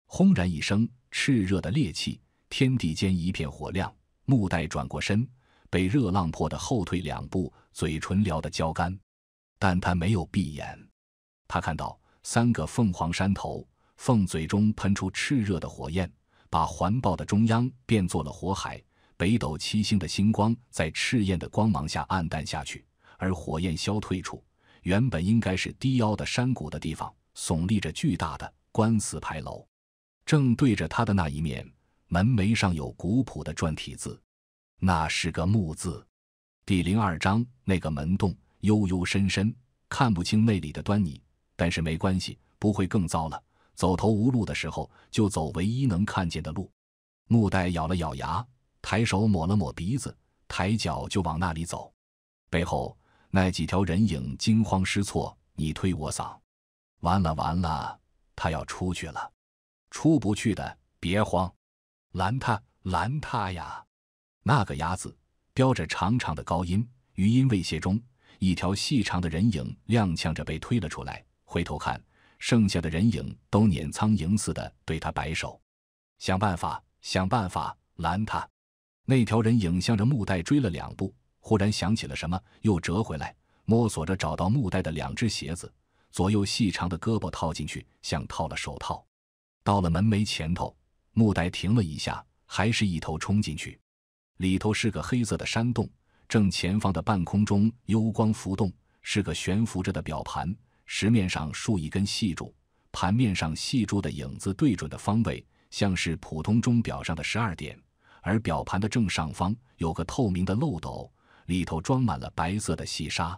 轰然一声，炽热的烈气，天地间一片火亮。木袋转过身，被热浪破的后退两步，嘴唇燎得焦干，但他没有闭眼。他看到三个凤凰山头，凤嘴中喷出炽热的火焰，把环抱的中央变作了火海。北斗七星的星光在赤焰的光芒下暗淡下去，而火焰消退处，原本应该是低凹的山谷的地方。耸立着巨大的官司牌楼，正对着他的那一面门楣上有古朴的篆体字，那是个木字。第零二章，那个门洞幽幽深深，看不清那里的端倪，但是没关系，不会更糟了。走投无路的时候，就走唯一能看见的路。木代咬了咬牙，抬手抹了抹鼻子，抬脚就往那里走。背后那几条人影惊慌失措，你推我搡。完了完了，他要出去了，出不去的，别慌，拦他，拦他呀！那个鸭子叼着长长的高音，余音未歇中，一条细长的人影踉跄着被推了出来，回头看，剩下的人影都撵苍蝇似的对他摆手，想办法，想办法拦他。那条人影向着木袋追了两步，忽然想起了什么，又折回来，摸索着找到木袋的两只鞋子。左右细长的胳膊套进去，像套了手套。到了门楣前头，木袋停了一下，还是一头冲进去。里头是个黑色的山洞，正前方的半空中幽光浮动，是个悬浮着的表盘。石面上竖一根细柱，盘面上细柱的影子对准的方位，像是普通钟表上的十二点。而表盘的正上方有个透明的漏斗，里头装满了白色的细沙。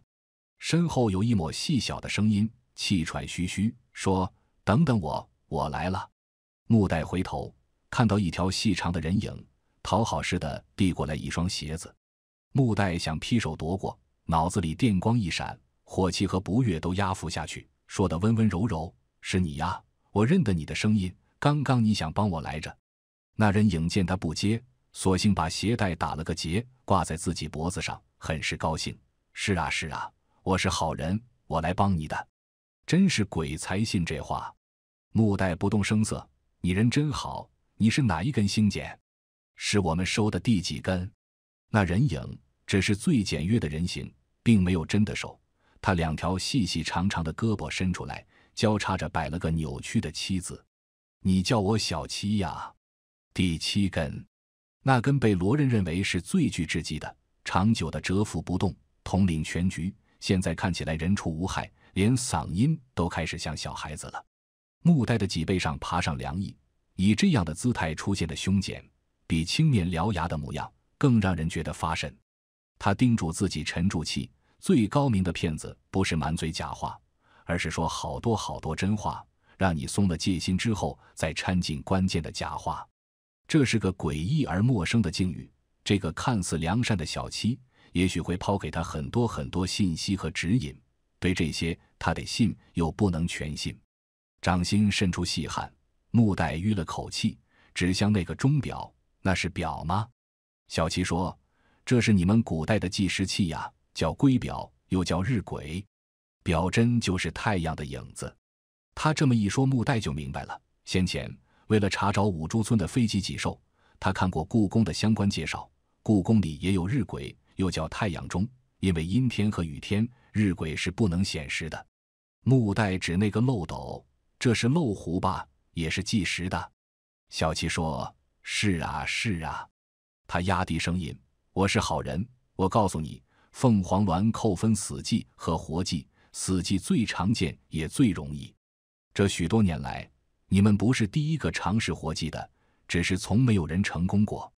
身后有一抹细小的声音。气喘吁吁说：“等等我，我来了。”木代回头看到一条细长的人影，讨好似的递过来一双鞋子。木代想劈手夺过，脑子里电光一闪，火气和不悦都压服下去，说的温温柔柔：“是你呀，我认得你的声音。刚刚你想帮我来着。”那人影见他不接，索性把鞋带打了个结，挂在自己脖子上，很是高兴：“是啊，是啊，我是好人，我来帮你的。”真是鬼才信这话！穆代不动声色，你人真好。你是哪一根星简？是我们收的第几根？那人影只是最简约的人形，并没有真的手。他两条细细长长的胳膊伸出来，交叉着摆了个扭曲的“七”字。你叫我小七呀？第七根，那根被罗人认为是最具智极的，长久的蛰伏不动，统领全局。现在看起来人畜无害。连嗓音都开始像小孩子了，木呆的脊背上爬上凉意。以这样的姿态出现的凶简，比青面獠牙的模样更让人觉得发神。他叮嘱自己沉住气。最高明的骗子不是满嘴假话，而是说好多好多真话，让你松了戒心之后再掺进关键的假话。这是个诡异而陌生的境遇。这个看似良善的小七，也许会抛给他很多很多信息和指引。对这些，他得信又不能全信。掌心渗出细汗，木带吁了口气，指向那个钟表：“那是表吗？”小七说：“这是你们古代的计时器呀，叫圭表，又叫日晷。表针就是太阳的影子。”他这么一说，木带就明白了。先前为了查找五株村的飞机几兽，他看过故宫的相关介绍。故宫里也有日晷，又叫太阳钟，因为阴天和雨天。日晷是不能显示的，木袋指那个漏斗，这是漏壶吧？也是计时的。小七说：“是啊，是啊。”他压低声音：“我是好人，我告诉你，凤凰鸾扣分死记和活记，死记最常见也最容易。这许多年来，你们不是第一个尝试活计的，只是从没有人成功过。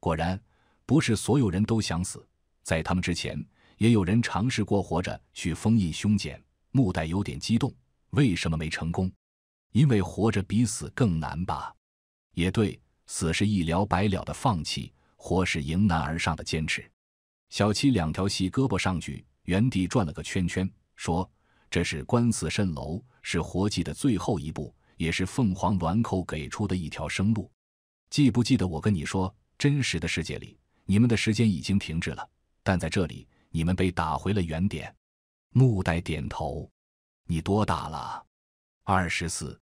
果然，不是所有人都想死，在他们之前。”也有人尝试过活着去封印凶简，木代有点激动。为什么没成功？因为活着比死更难吧？也对，死是一了百了的放弃，活是迎难而上的坚持。小七两条细胳膊上去，原地转了个圈圈，说：“这是观司蜃楼，是活计的最后一步，也是凤凰鸾口给出的一条生路。记不记得我跟你说，真实的世界里，你们的时间已经停滞了，但在这里。”你们被打回了原点，木呆点头。你多大了？二十四。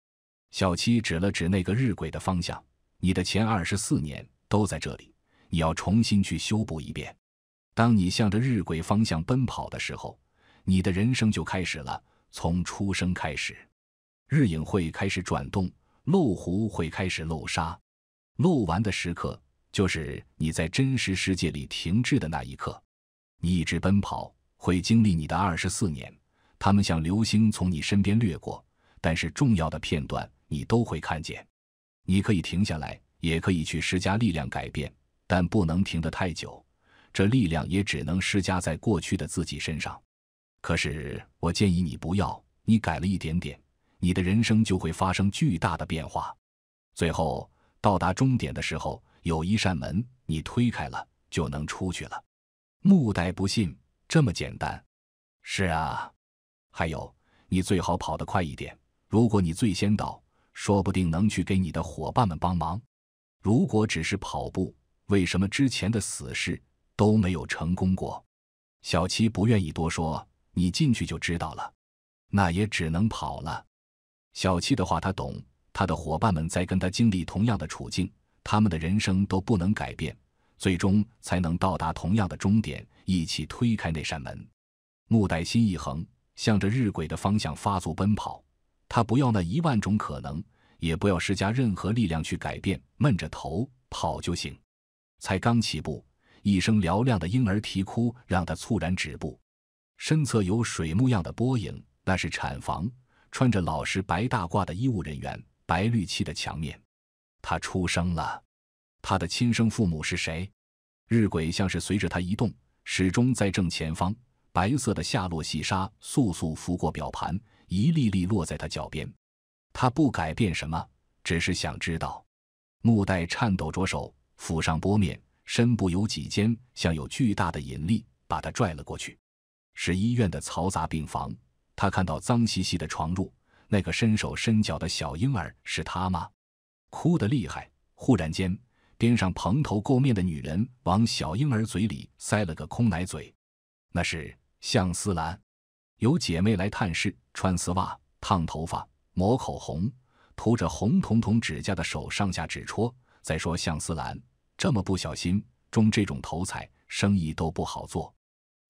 小七指了指那个日晷的方向。你的前二十四年都在这里，你要重新去修补一遍。当你向着日晷方向奔跑的时候，你的人生就开始了，从出生开始。日影会开始转动，漏壶会开始漏沙，漏完的时刻就是你在真实世界里停滞的那一刻。你一直奔跑，会经历你的二十四年，他们像流星从你身边掠过，但是重要的片段你都会看见。你可以停下来，也可以去施加力量改变，但不能停得太久。这力量也只能施加在过去的自己身上。可是我建议你不要，你改了一点点，你的人生就会发生巨大的变化。最后到达终点的时候，有一扇门，你推开了就能出去了。木呆不信，这么简单？是啊，还有，你最好跑得快一点。如果你最先到，说不定能去给你的伙伴们帮忙。如果只是跑步，为什么之前的死士都没有成功过？小七不愿意多说，你进去就知道了。那也只能跑了。小七的话他懂，他的伙伴们在跟他经历同样的处境，他们的人生都不能改变。最终才能到达同样的终点，一起推开那扇门。木代心一横，向着日晷的方向发足奔跑。他不要那一万种可能，也不要施加任何力量去改变，闷着头跑就行。才刚起步，一声嘹亮的婴儿啼哭让他猝然止步。身侧有水幕样的波影，那是产房。穿着老实白大褂的医务人员，白绿漆的墙面。他出生了。他的亲生父母是谁？日晷像是随着他移动，始终在正前方。白色的下落细沙簌簌拂过表盘，一粒粒落在他脚边。他不改变什么，只是想知道。木袋颤抖着手抚上波面，身不由己间，像有巨大的引力把他拽了过去。是医院的嘈杂病房。他看到脏兮兮的床褥，那个伸手伸脚的小婴儿是他吗？哭得厉害。忽然间。边上蓬头垢面的女人往小婴儿嘴里塞了个空奶嘴，那是向思兰。有姐妹来探视，穿丝袜、烫头发、抹口红，涂着红彤彤指甲的手上下指戳。再说向思兰这么不小心中这种头彩，生意都不好做。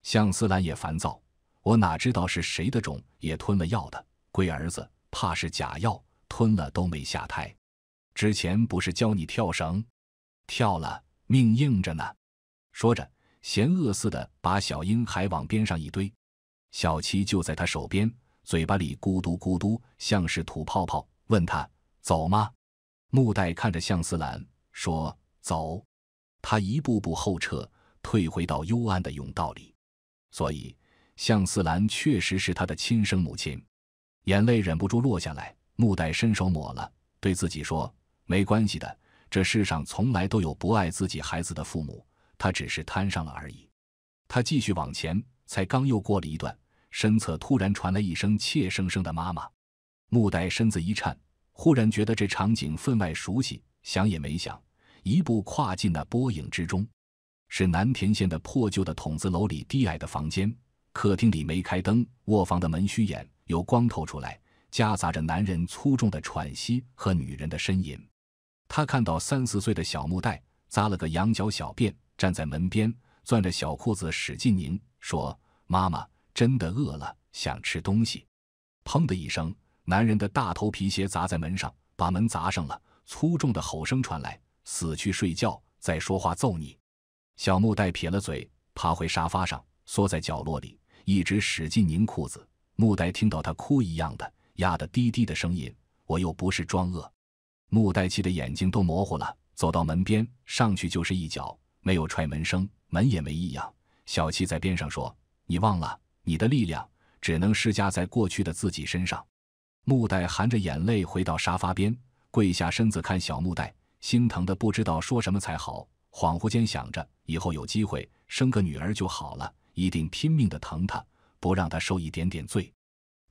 向思兰也烦躁，我哪知道是谁的种也吞了药的龟儿子，怕是假药，吞了都没下胎。之前不是教你跳绳？跳了，命硬着呢。说着，嫌恶似的把小婴孩往边上一堆。小七就在他手边，嘴巴里咕嘟咕嘟，像是吐泡泡。问他走吗？木代看着向思兰，说走。他一步步后撤，退回到幽暗的甬道里。所以，向思兰确实是他的亲生母亲。眼泪忍不住落下来，木代伸手抹了，对自己说没关系的。这世上从来都有不爱自己孩子的父母，他只是摊上了而已。他继续往前，才刚又过了一段，身侧突然传来一声怯生生的“妈妈”，木代身子一颤，忽然觉得这场景分外熟悉，想也没想，一步跨进那波影之中。是南田县的破旧的筒子楼里低矮的房间，客厅里没开灯，卧房的门虚掩，有光透出来，夹杂着男人粗重的喘息和女人的呻吟。他看到三四岁的小木袋扎了个羊角小辫，站在门边，攥着小裤子使劲拧，说：“妈妈真的饿了，想吃东西。”砰的一声，男人的大头皮鞋砸在门上，把门砸上了。粗重的吼声传来：“死去睡觉，再说话揍你！”小木袋撇了嘴，爬回沙发上，缩在角落里，一直使劲拧裤子。木呆听到他哭一样的压得低低的声音：“我又不是装饿。”木代气的眼睛都模糊了，走到门边，上去就是一脚，没有踹门声，门也没异样。小七在边上说：“你忘了，你的力量只能施加在过去的自己身上。”木代含着眼泪回到沙发边，跪下身子看小木代，心疼的不知道说什么才好。恍惚间想着，以后有机会生个女儿就好了，一定拼命的疼她，不让她受一点点罪。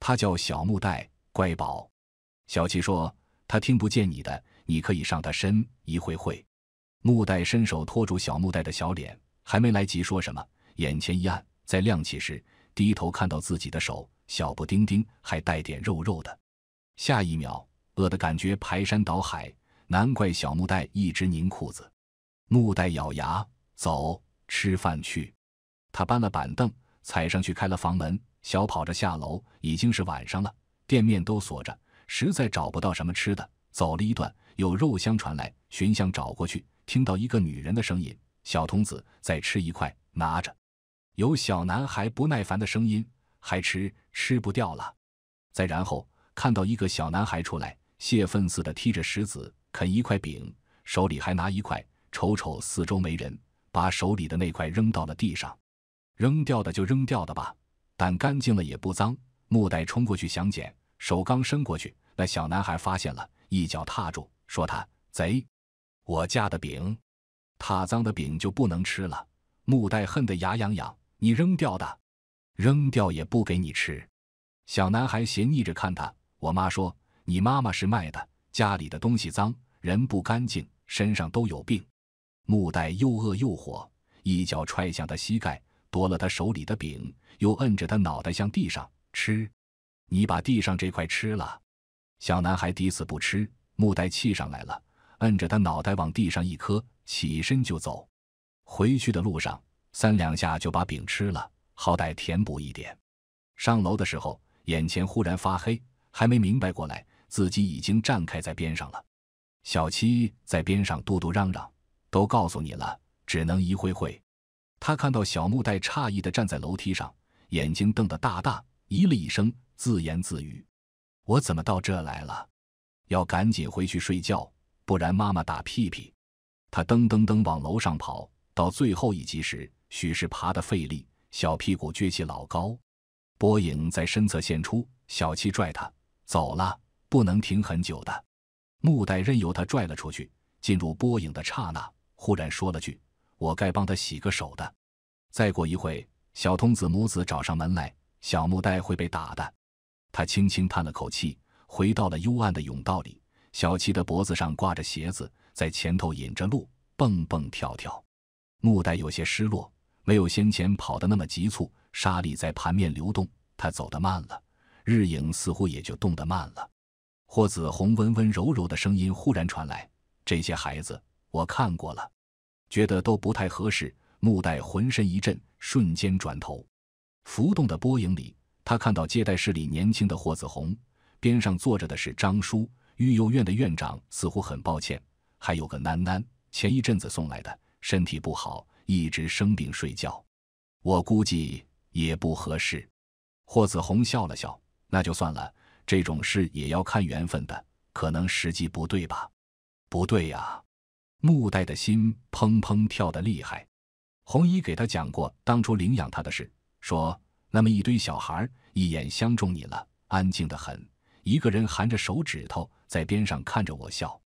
他叫小木代，乖宝。小七说。他听不见你的，你可以上他身一会会。木代伸手托住小木袋的小脸，还没来及说什么，眼前一暗，在亮起时，低头看到自己的手，小不丁丁，还带点肉肉的。下一秒，饿的感觉排山倒海，难怪小木袋一直拧裤子。木代咬牙走，吃饭去。他搬了板凳，踩上去，开了房门，小跑着下楼。已经是晚上了，店面都锁着。实在找不到什么吃的，走了一段，有肉香传来，寻香找过去，听到一个女人的声音：“小童子，再吃一块，拿着。”有小男孩不耐烦的声音：“还吃，吃不掉了。”再然后看到一个小男孩出来，泄愤似的踢着石子，啃一块饼，手里还拿一块，瞅瞅四周没人，把手里的那块扔到了地上。扔掉的就扔掉的吧，但干净了也不脏。木袋冲过去想捡，手刚伸过去。那小男孩发现了，一脚踏住，说：“他贼，我家的饼，踏脏的饼就不能吃了。”木袋恨得牙痒痒，“你扔掉的，扔掉也不给你吃。”小男孩斜睨着看他，我妈说：“你妈妈是卖的，家里的东西脏，人不干净，身上都有病。”木袋又饿又火，一脚踹向他膝盖，夺了他手里的饼，又摁着他脑袋向地上吃，“你把地上这块吃了。”小男孩抵死不吃，木袋气上来了，摁着他脑袋往地上一磕，起身就走。回去的路上，三两下就把饼吃了，好歹填补一点。上楼的时候，眼前忽然发黑，还没明白过来，自己已经站开在边上了。小七在边上嘟嘟嚷嚷：“都告诉你了，只能一会会。”他看到小木袋诧异的站在楼梯上，眼睛瞪得大大，咦了一声，自言自语。我怎么到这来了？要赶紧回去睡觉，不然妈妈打屁屁。他噔噔噔往楼上跑，到最后一级时，许是爬得费力，小屁股撅起老高。波影在身侧现出，小七拽他走了，不能停很久的。木袋任由他拽了出去，进入波影的刹那，忽然说了句：“我该帮他洗个手的。”再过一会，小童子母子找上门来，小木袋会被打的。他轻轻叹了口气，回到了幽暗的甬道里。小七的脖子上挂着鞋子，在前头引着路，蹦蹦跳跳。木袋有些失落，没有先前跑得那么急促。沙粒在盘面流动，他走得慢了，日影似乎也就动得慢了。霍子红温温柔柔的声音忽然传来：“这些孩子，我看过了，觉得都不太合适。”木袋浑身一震，瞬间转头，浮动的波影里。他看到接待室里年轻的霍子红，边上坐着的是张叔，育幼院的院长，似乎很抱歉。还有个囡囡，前一阵子送来的，身体不好，一直生病睡觉。我估计也不合适。霍子红笑了笑，那就算了，这种事也要看缘分的，可能时机不对吧？不对呀！穆代的心砰砰跳得厉害。红姨给他讲过当初领养他的事，说。那么一堆小孩一眼相中你了，安静的很，一个人含着手指头在边上看着我笑。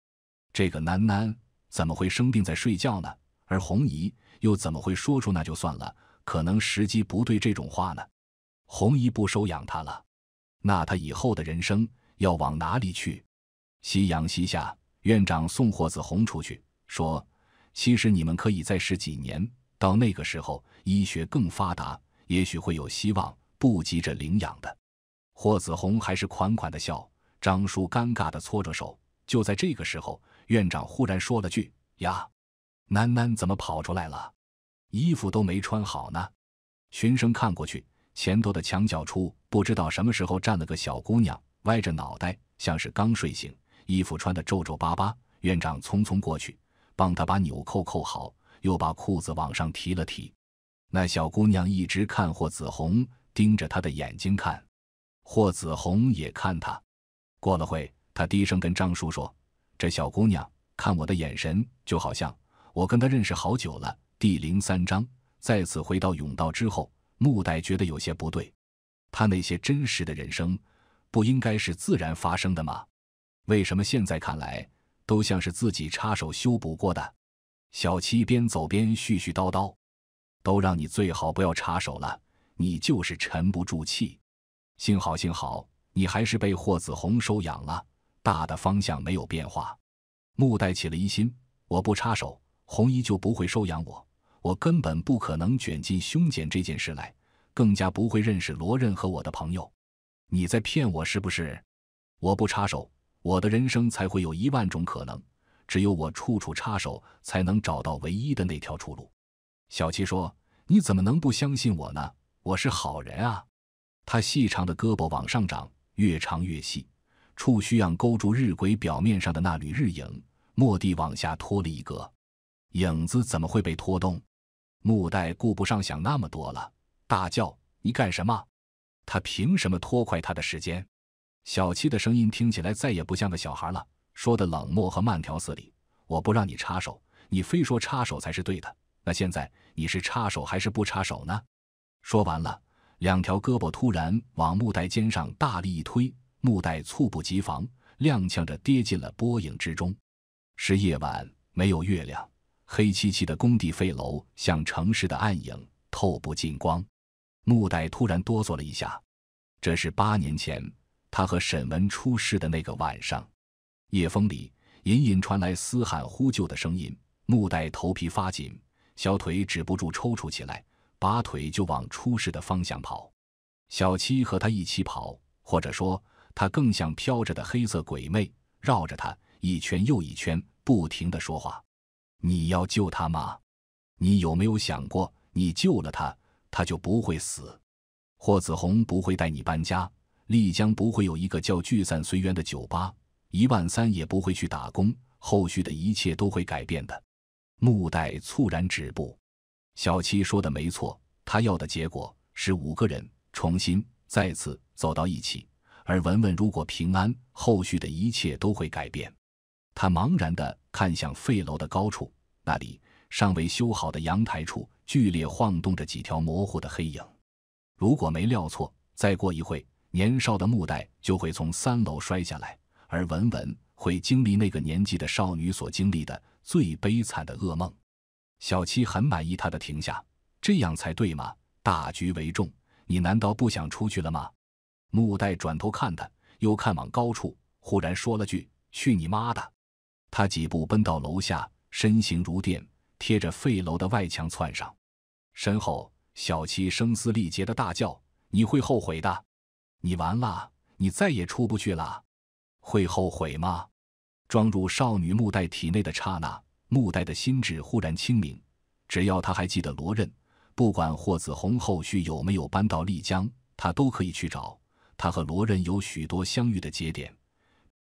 这个楠楠怎么会生病在睡觉呢？而红姨又怎么会说出那就算了，可能时机不对这种话呢？红姨不收养他了，那他以后的人生要往哪里去？夕阳西下，院长送霍子红出去，说：“其实你们可以再试几年，到那个时候医学更发达。”也许会有希望，不急着领养的。霍子红还是款款的笑。张叔尴尬的搓着手。就在这个时候，院长忽然说了句：“呀，楠楠怎么跑出来了？衣服都没穿好呢。”寻声看过去，前头的墙角处，不知道什么时候站了个小姑娘，歪着脑袋，像是刚睡醒，衣服穿得皱皱巴巴。院长匆匆过去，帮她把纽扣扣好，又把裤子往上提了提。那小姑娘一直看霍子红，盯着他的眼睛看，霍子红也看她。过了会，他低声跟张叔说：“这小姑娘看我的眼神，就好像我跟她认识好久了。”第零三章再次回到甬道之后，木代觉得有些不对，他那些真实的人生，不应该是自然发生的吗？为什么现在看来都像是自己插手修补过的？小七边走边絮絮叨叨。都让你最好不要插手了，你就是沉不住气。幸好，幸好，你还是被霍子红收养了，大的方向没有变化。穆代起了疑心，我不插手，红衣就不会收养我，我根本不可能卷进凶简这件事来，更加不会认识罗任和我的朋友。你在骗我是不是？我不插手，我的人生才会有一万种可能。只有我处处插手，才能找到唯一的那条出路。小七说：“你怎么能不相信我呢？我是好人啊！”他细长的胳膊往上长，越长越细，触须样勾住日晷表面上的那缕日影，蓦地往下拖了一个影子。怎么会被拖动？木代顾不上想那么多了，大叫：“你干什么？他凭什么拖快他的时间？”小七的声音听起来再也不像个小孩了，说的冷漠和慢条斯理：“我不让你插手，你非说插手才是对的。”那现在你是插手还是不插手呢？说完了，两条胳膊突然往木带肩上大力一推，木带猝不及防，踉跄着跌进了波影之中。是夜晚，没有月亮，黑漆漆的工地飞楼像城市的暗影，透不进光。木带突然哆嗦了一下，这是八年前他和沈文出事的那个晚上。夜风里隐隐传来嘶喊呼救的声音，木带头皮发紧。小腿止不住抽搐起来，拔腿就往出事的方向跑。小七和他一起跑，或者说，他更像飘着的黑色鬼魅，绕着他一圈又一圈，不停地说话：“你要救他吗？你有没有想过，你救了他，他就不会死？霍子红不会带你搬家，丽江不会有一个叫聚散随缘的酒吧，一万三也不会去打工，后续的一切都会改变的。”木袋猝然止步，小七说的没错，他要的结果是五个人重新再次走到一起。而文文如果平安，后续的一切都会改变。他茫然的看向废楼的高处，那里尚未修好的阳台处剧烈晃动着几条模糊的黑影。如果没料错，再过一会，年少的木代就会从三楼摔下来，而文文会经历那个年纪的少女所经历的。最悲惨的噩梦，小七很满意他的停下，这样才对嘛？大局为重，你难道不想出去了吗？木代转头看他，又看往高处，忽然说了句：“去你妈的！”他几步奔到楼下，身形如电，贴着废楼的外墙窜上。身后，小七声嘶力竭的大叫：“你会后悔的，你完了，你再也出不去了，会后悔吗？”装入少女木袋体内的刹那，木袋的心智忽然清明。只要他还记得罗任，不管霍子红后续有没有搬到丽江，他都可以去找。他和罗任有许多相遇的节点。